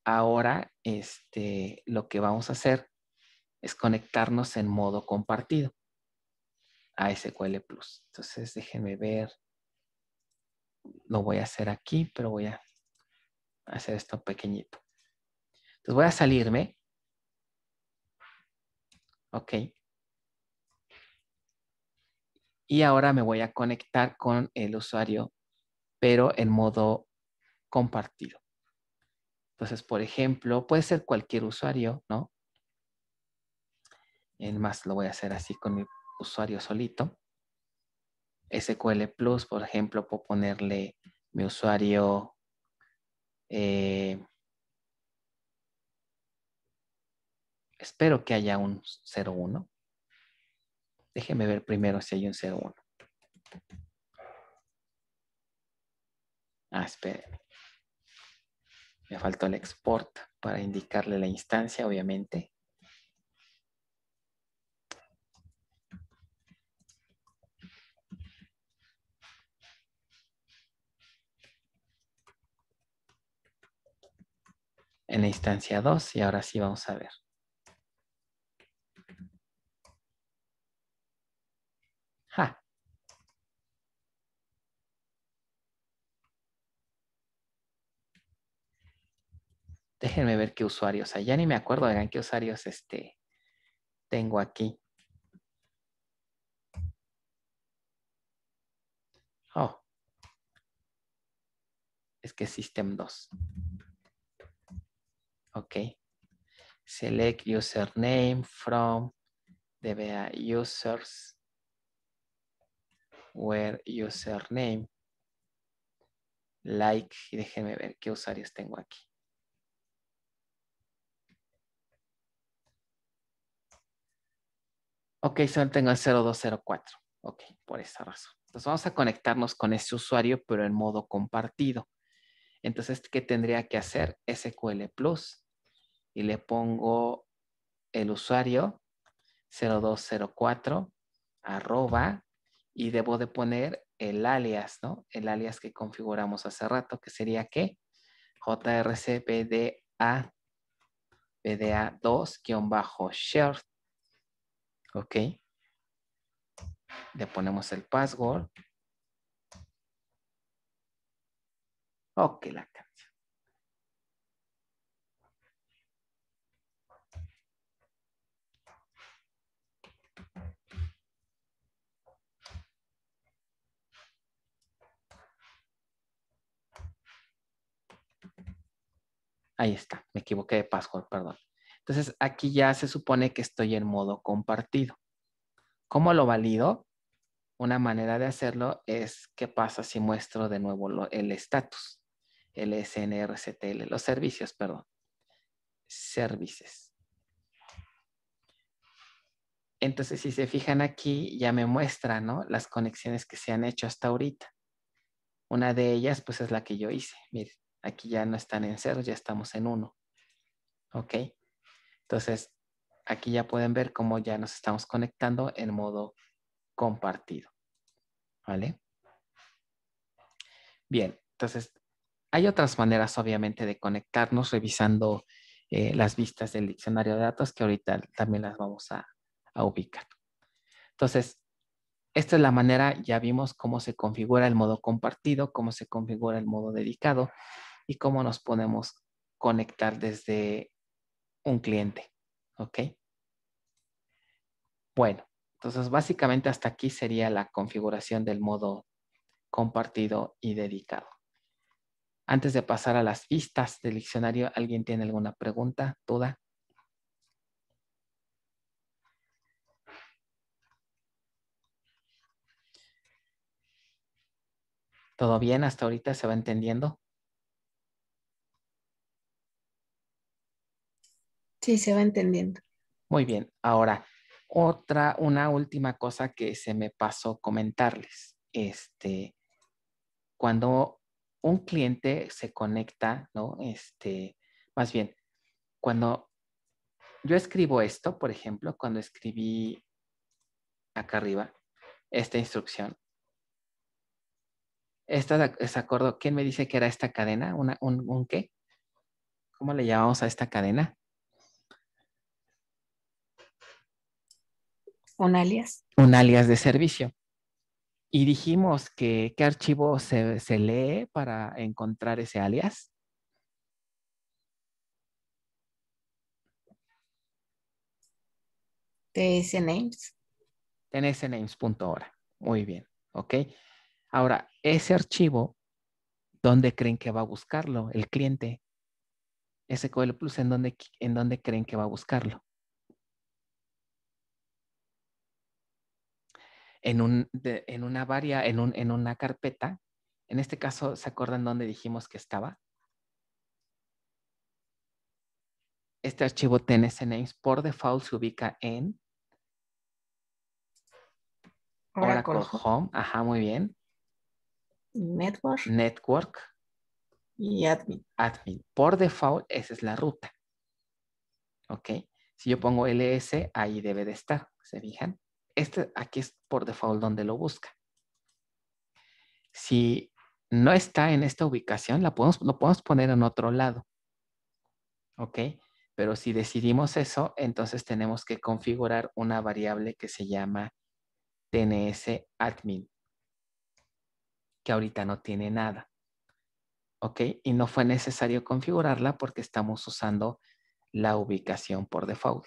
B: Ahora, este, lo que vamos a hacer es conectarnos en modo compartido a SQL Plus. Entonces, déjenme ver. Lo voy a hacer aquí, pero voy a hacer esto pequeñito. Entonces, voy a salirme. Ok. Y ahora me voy a conectar con el usuario, pero en modo compartido. Entonces, por ejemplo, puede ser cualquier usuario, ¿no? En más, lo voy a hacer así con mi usuario solito. SQL Plus, por ejemplo, puedo ponerle mi usuario eh, espero que haya un 01. Déjenme ver primero si hay un 01. Ah, espérenme. Me faltó el export para indicarle la instancia, obviamente. En la instancia 2 y ahora sí vamos a ver. Déjenme ver qué usuarios. ya ni me acuerdo, de qué usuarios este, tengo aquí. Oh. Es que es System 2. Ok. Select username from DBA users where username like. Y déjenme ver qué usuarios tengo aquí. Ok, solo tengo el 0204. Ok, por esa razón. Entonces vamos a conectarnos con este usuario, pero en modo compartido. Entonces, ¿qué tendría que hacer? SQL Plus. Y le pongo el usuario 0204 arroba y debo de poner el alias, ¿no? El alias que configuramos hace rato, que sería ¿qué? jrcpda pda 2 shirt Ok. Le ponemos el password. Ok,
C: la canción.
B: Ahí está, me equivoqué de password, perdón. Entonces aquí ya se supone que estoy en modo compartido. ¿Cómo lo valido? Una manera de hacerlo es qué pasa si muestro de nuevo el estatus, el SNRCTL, los servicios, perdón. Services. Entonces, si se fijan aquí, ya me muestra, ¿no? Las conexiones que se han hecho hasta ahorita. Una de ellas, pues, es la que yo hice. Miren, aquí ya no están en cero, ya estamos en uno. ¿Ok? Entonces, aquí ya pueden ver cómo ya nos estamos conectando en modo compartido. ¿Vale? Bien, entonces, hay otras maneras, obviamente, de conectarnos revisando eh, las vistas del diccionario de datos que ahorita también las vamos a ubicar. Entonces, esta es la manera, ya vimos cómo se configura el modo compartido, cómo se configura el modo dedicado y cómo nos podemos conectar desde un cliente. ¿Ok? Bueno, entonces básicamente hasta aquí sería la configuración del modo compartido y dedicado. Antes de pasar a las vistas del diccionario, ¿alguien tiene alguna pregunta, duda? ¿Todo bien hasta ahorita? ¿Se va entendiendo?
C: Sí, se va entendiendo.
B: Muy bien, ahora otra, una última cosa que se me pasó comentarles. Este, cuando un cliente se conecta, ¿no? Este, más bien, cuando yo escribo esto, por ejemplo, cuando escribí acá arriba esta instrucción, esta acuerdo ¿quién me dice que era esta cadena? ¿Una, un, ¿Un qué? ¿Cómo le llamamos a esta cadena? Un alias. Un alias de servicio. Y dijimos que qué archivo se, lee para encontrar ese alias. tsnames. ahora Muy bien, ok. Ahora, ese archivo, ¿dónde creen que va a buscarlo el cliente? SQL Plus, ¿en dónde, en dónde creen que va a buscarlo? en, un, en una varia, en, un, en una carpeta. En este caso, ¿se acuerdan dónde dijimos que estaba? Este archivo TNS Names por default se ubica en Oracle, Oracle Home. Ajá, muy bien.
C: Network.
B: Network.
C: Y admin.
B: Admin. Por default, esa es la ruta. ¿Ok? Si yo pongo ls, ahí debe de estar. ¿Se fijan? este aquí es por default donde lo busca. Si no está en esta ubicación, la podemos, lo podemos poner en otro lado. ¿Ok? Pero si decidimos eso, entonces tenemos que configurar una variable que se llama tnsadmin, que ahorita no tiene nada. ¿Ok? Y no fue necesario configurarla porque estamos usando la ubicación por default.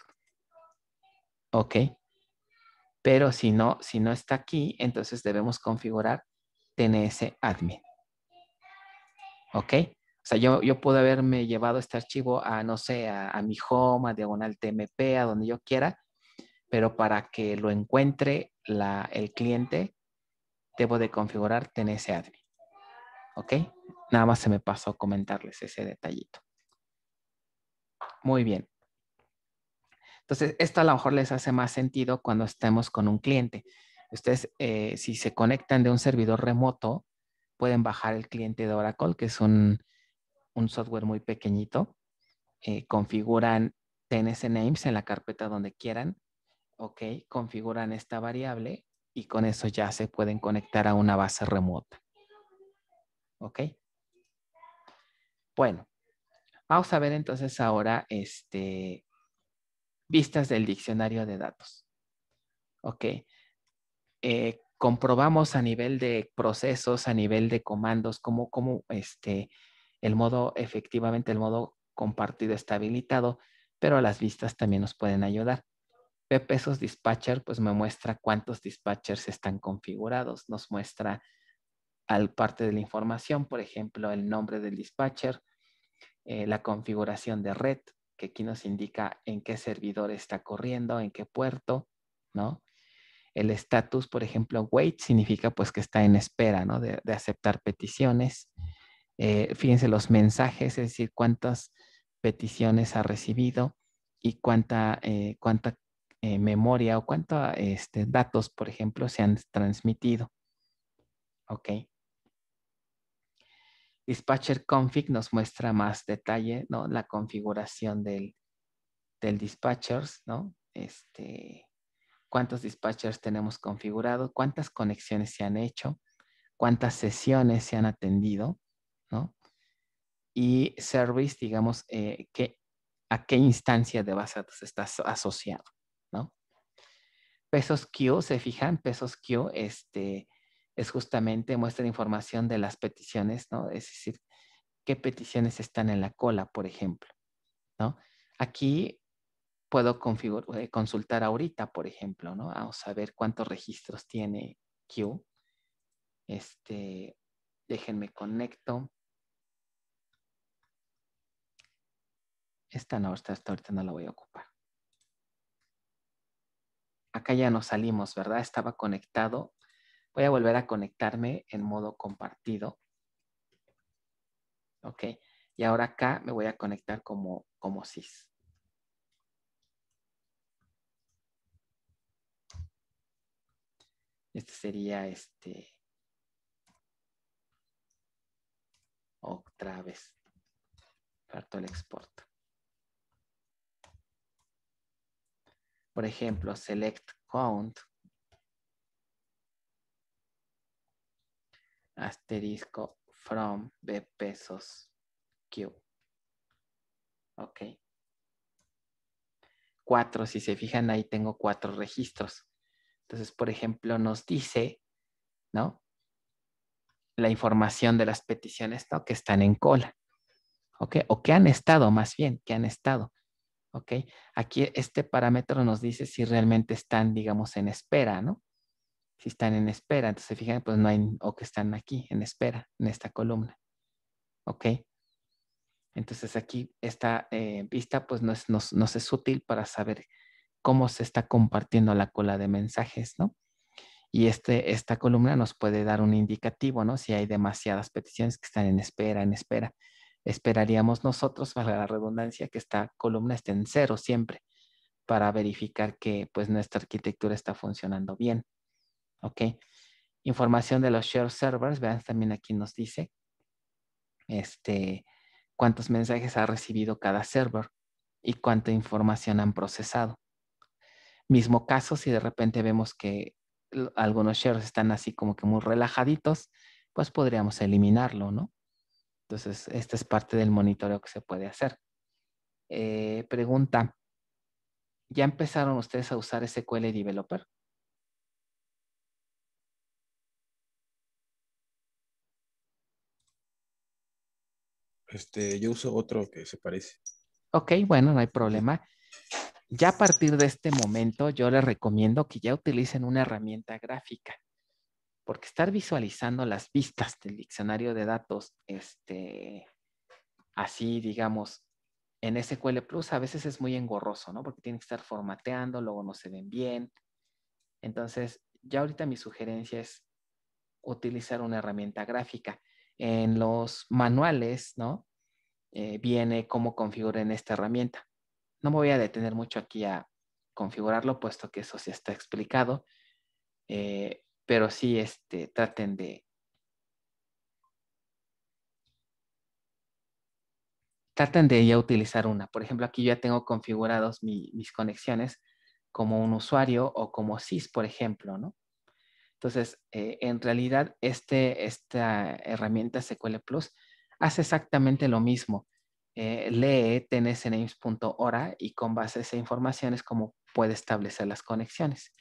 B: ¿Ok? Pero si no, si no está aquí, entonces debemos configurar TNS admin. ¿Ok? O sea, yo, yo puedo haberme llevado este archivo a, no sé, a, mi home, a diagonal TMP, a donde yo quiera, pero para que lo encuentre la, el cliente, debo de configurar TNS admin. ¿Ok? Nada más se me pasó comentarles ese detallito. Muy bien. Entonces, esto a lo mejor les hace más sentido cuando estemos con un cliente. Ustedes, eh, si se conectan de un servidor remoto, pueden bajar el cliente de Oracle, que es un, software muy pequeñito. Eh, configuran TNS names en la carpeta donde quieran. Ok, configuran esta variable y con eso ya se pueden conectar a una base remota. Ok. Bueno, vamos a ver entonces ahora este, vistas del diccionario de datos. Ok. Eh, comprobamos a nivel de procesos, a nivel de comandos, cómo, cómo este, el modo, efectivamente, el modo compartido está habilitado, pero las vistas también nos pueden ayudar. pesos Dispatcher, pues me muestra cuántos dispatchers están configurados, nos muestra al parte de la información, por ejemplo, el nombre del dispatcher, eh, la configuración de red, que aquí nos indica en qué servidor está corriendo, en qué puerto, ¿no? El status, por ejemplo, wait significa pues que está en espera, ¿no? De, aceptar peticiones. Eh, fíjense los mensajes, es decir, cuántas peticiones ha recibido y cuánta, eh, cuánta eh, memoria o cuántos este, datos, por ejemplo, se han transmitido. Ok dispatcher config nos muestra más detalle, ¿no? La configuración del, del dispatchers, ¿no? Este, cuántos dispatchers tenemos configurado, cuántas conexiones se han hecho, cuántas sesiones se han atendido, ¿no? Y service, digamos, eh, a qué instancia de base de está asociado, ¿no? Pesos Q, se fijan, pesos Q, este, es justamente muestra información de las peticiones, ¿no? Es decir, qué peticiones están en la cola, por ejemplo, ¿no? Aquí puedo eh, consultar ahorita, por ejemplo, ¿no? a saber cuántos registros tiene Q. Este, déjenme conecto. Esta no, esta ahorita no la voy a ocupar. Acá ya nos salimos, ¿verdad? Estaba conectado Voy a volver a conectarme en modo compartido. Ok, y ahora acá me voy a conectar como, como Este sería este. Otra vez. Parto el export. Por ejemplo, select count. asterisco from B pesos Q. Ok. Cuatro, si se fijan ahí tengo cuatro registros. Entonces, por ejemplo, nos dice, ¿no? La información de las peticiones, ¿no? Que están en cola. ¿Ok? O que han estado, más bien, que han estado. ¿Ok? Aquí este parámetro nos dice si realmente están, digamos, en espera, ¿no? si están en espera. Entonces, fíjense, pues no hay, o que están aquí, en espera, en esta columna. ¿Ok? Entonces aquí esta eh, vista pues nos, es útil para saber cómo se está compartiendo la cola de mensajes, ¿no? Y este, esta columna nos puede dar un indicativo, ¿no? Si hay demasiadas peticiones que están en espera, en espera. Esperaríamos nosotros, valga la redundancia, que esta columna esté en cero siempre para verificar que pues nuestra arquitectura está funcionando bien. ¿ok? Información de los share servers, vean también aquí nos dice este, cuántos mensajes ha recibido cada server y cuánta información han procesado. Mismo caso, si de repente vemos que algunos shares están así como que muy relajaditos, pues podríamos eliminarlo, ¿no? Entonces, esta es parte del monitoreo que se puede hacer. Eh, pregunta, ¿ya empezaron ustedes a usar SQL Developer?
A: Este, yo uso otro que se parece.
B: Ok, bueno, no hay problema. Ya a partir de este momento, yo les recomiendo que ya utilicen una herramienta gráfica, porque estar visualizando las vistas del diccionario de datos, este, así, digamos, en SQL Plus a veces es muy engorroso, ¿no? Porque tiene que estar formateando, luego no se ven bien. Entonces, ya ahorita mi sugerencia es utilizar una herramienta gráfica en los manuales, ¿no? Eh, viene cómo configuren esta herramienta. No me voy a detener mucho aquí a configurarlo, puesto que eso sí está explicado, eh, pero sí este, traten de... Traten de ya utilizar una. Por ejemplo, aquí ya tengo configurados mis conexiones como un usuario o como SIS, por ejemplo, ¿no? Entonces, eh, en realidad, este, esta herramienta SQL Plus hace exactamente lo mismo. Eh, lee tnsnames.ora y con base a esa información es como puede establecer las conexiones.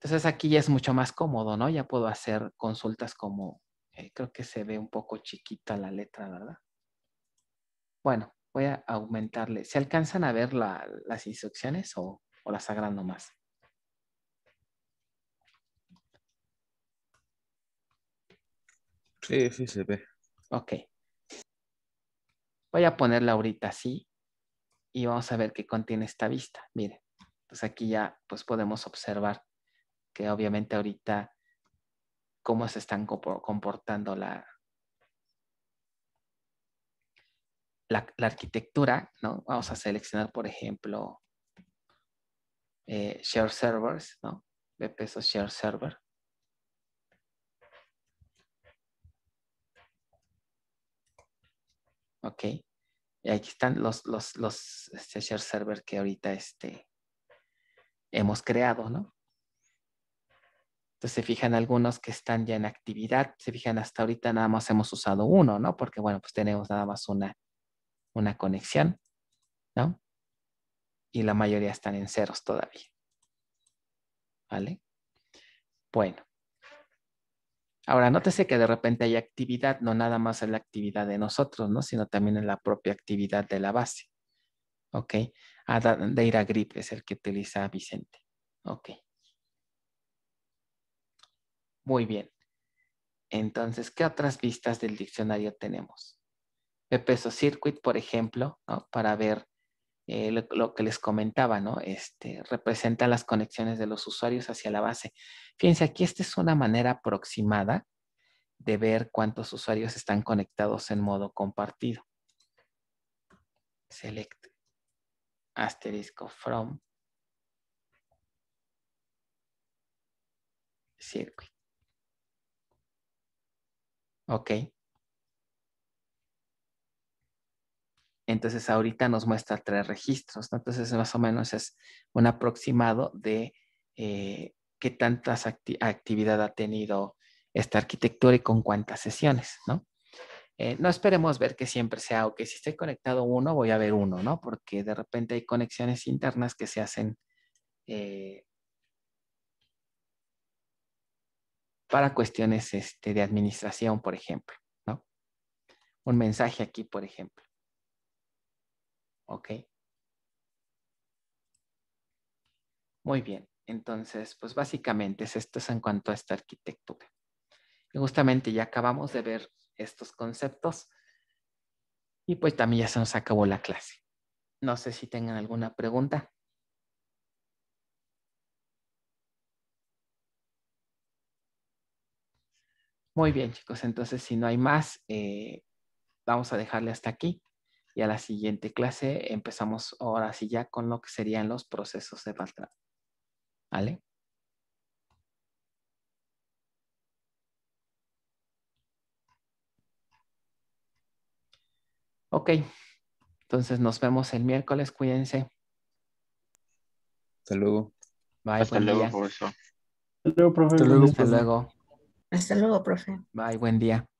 B: Entonces aquí ya es mucho más cómodo, ¿no? Ya puedo hacer consultas como, eh, creo que se ve un poco chiquita la letra, ¿verdad? Bueno, voy a aumentarle. ¿Se alcanzan a ver las instrucciones o, o las agrando más? Sí, sí se ve. Ok. Voy a ponerla ahorita así y vamos a ver qué contiene esta vista. Miren, pues aquí ya pues podemos observar que obviamente ahorita cómo se están comportando la, la, arquitectura, ¿no? Vamos a seleccionar, por ejemplo, eh, Share Servers, ¿no? pesos Share Server. Ok. Y aquí están los, los, este, share server que ahorita este, hemos creado, ¿no? Entonces se fijan algunos que están ya en actividad, se fijan hasta ahorita nada más hemos usado uno, ¿no? Porque bueno, pues tenemos nada más una, una conexión, ¿no? Y la mayoría están en ceros todavía. ¿Vale? Bueno, Ahora, nótese que de repente hay actividad, no nada más en la actividad de nosotros, ¿no? Sino también en la propia actividad de la base. ¿Ok? Ah, Deira Grip es el que utiliza Vicente. Ok. Muy bien. Entonces, ¿qué otras vistas del diccionario tenemos? peso Circuit, por ejemplo, para ver eh, lo, que les comentaba, ¿no? Este, representa las conexiones de los usuarios hacia la base. Fíjense, aquí esta es una manera aproximada de ver cuántos usuarios están conectados en modo compartido. Select asterisco from circuit. Ok. Entonces ahorita nos muestra tres registros, entonces más o menos es un aproximado de eh, qué tanta actividad ha tenido esta arquitectura y con cuántas sesiones, ¿no? Eh, no esperemos ver que siempre sea, ok, si estoy conectado uno, voy a ver uno, ¿no? Porque de repente hay conexiones internas que se hacen eh, para cuestiones este, de administración, por ejemplo, ¿no? Un mensaje aquí, por ejemplo. ¿ok? Muy bien, entonces, pues básicamente es esto es en cuanto a esta arquitectura. Y justamente ya acabamos de ver estos conceptos y pues también ya se nos acabó la clase. No sé si tengan alguna pregunta. Muy bien, chicos. Entonces, si no hay más, eh, vamos a dejarle hasta aquí y a la siguiente clase empezamos ahora sí ya con lo que serían los procesos de Baltra. ¿Vale? Ok, entonces nos vemos el miércoles, cuídense. Hasta luego. Bye, Hasta luego, profesor. Hasta luego, profe. Hasta luego.
C: Hasta luego, profe.
B: Bye, buen día.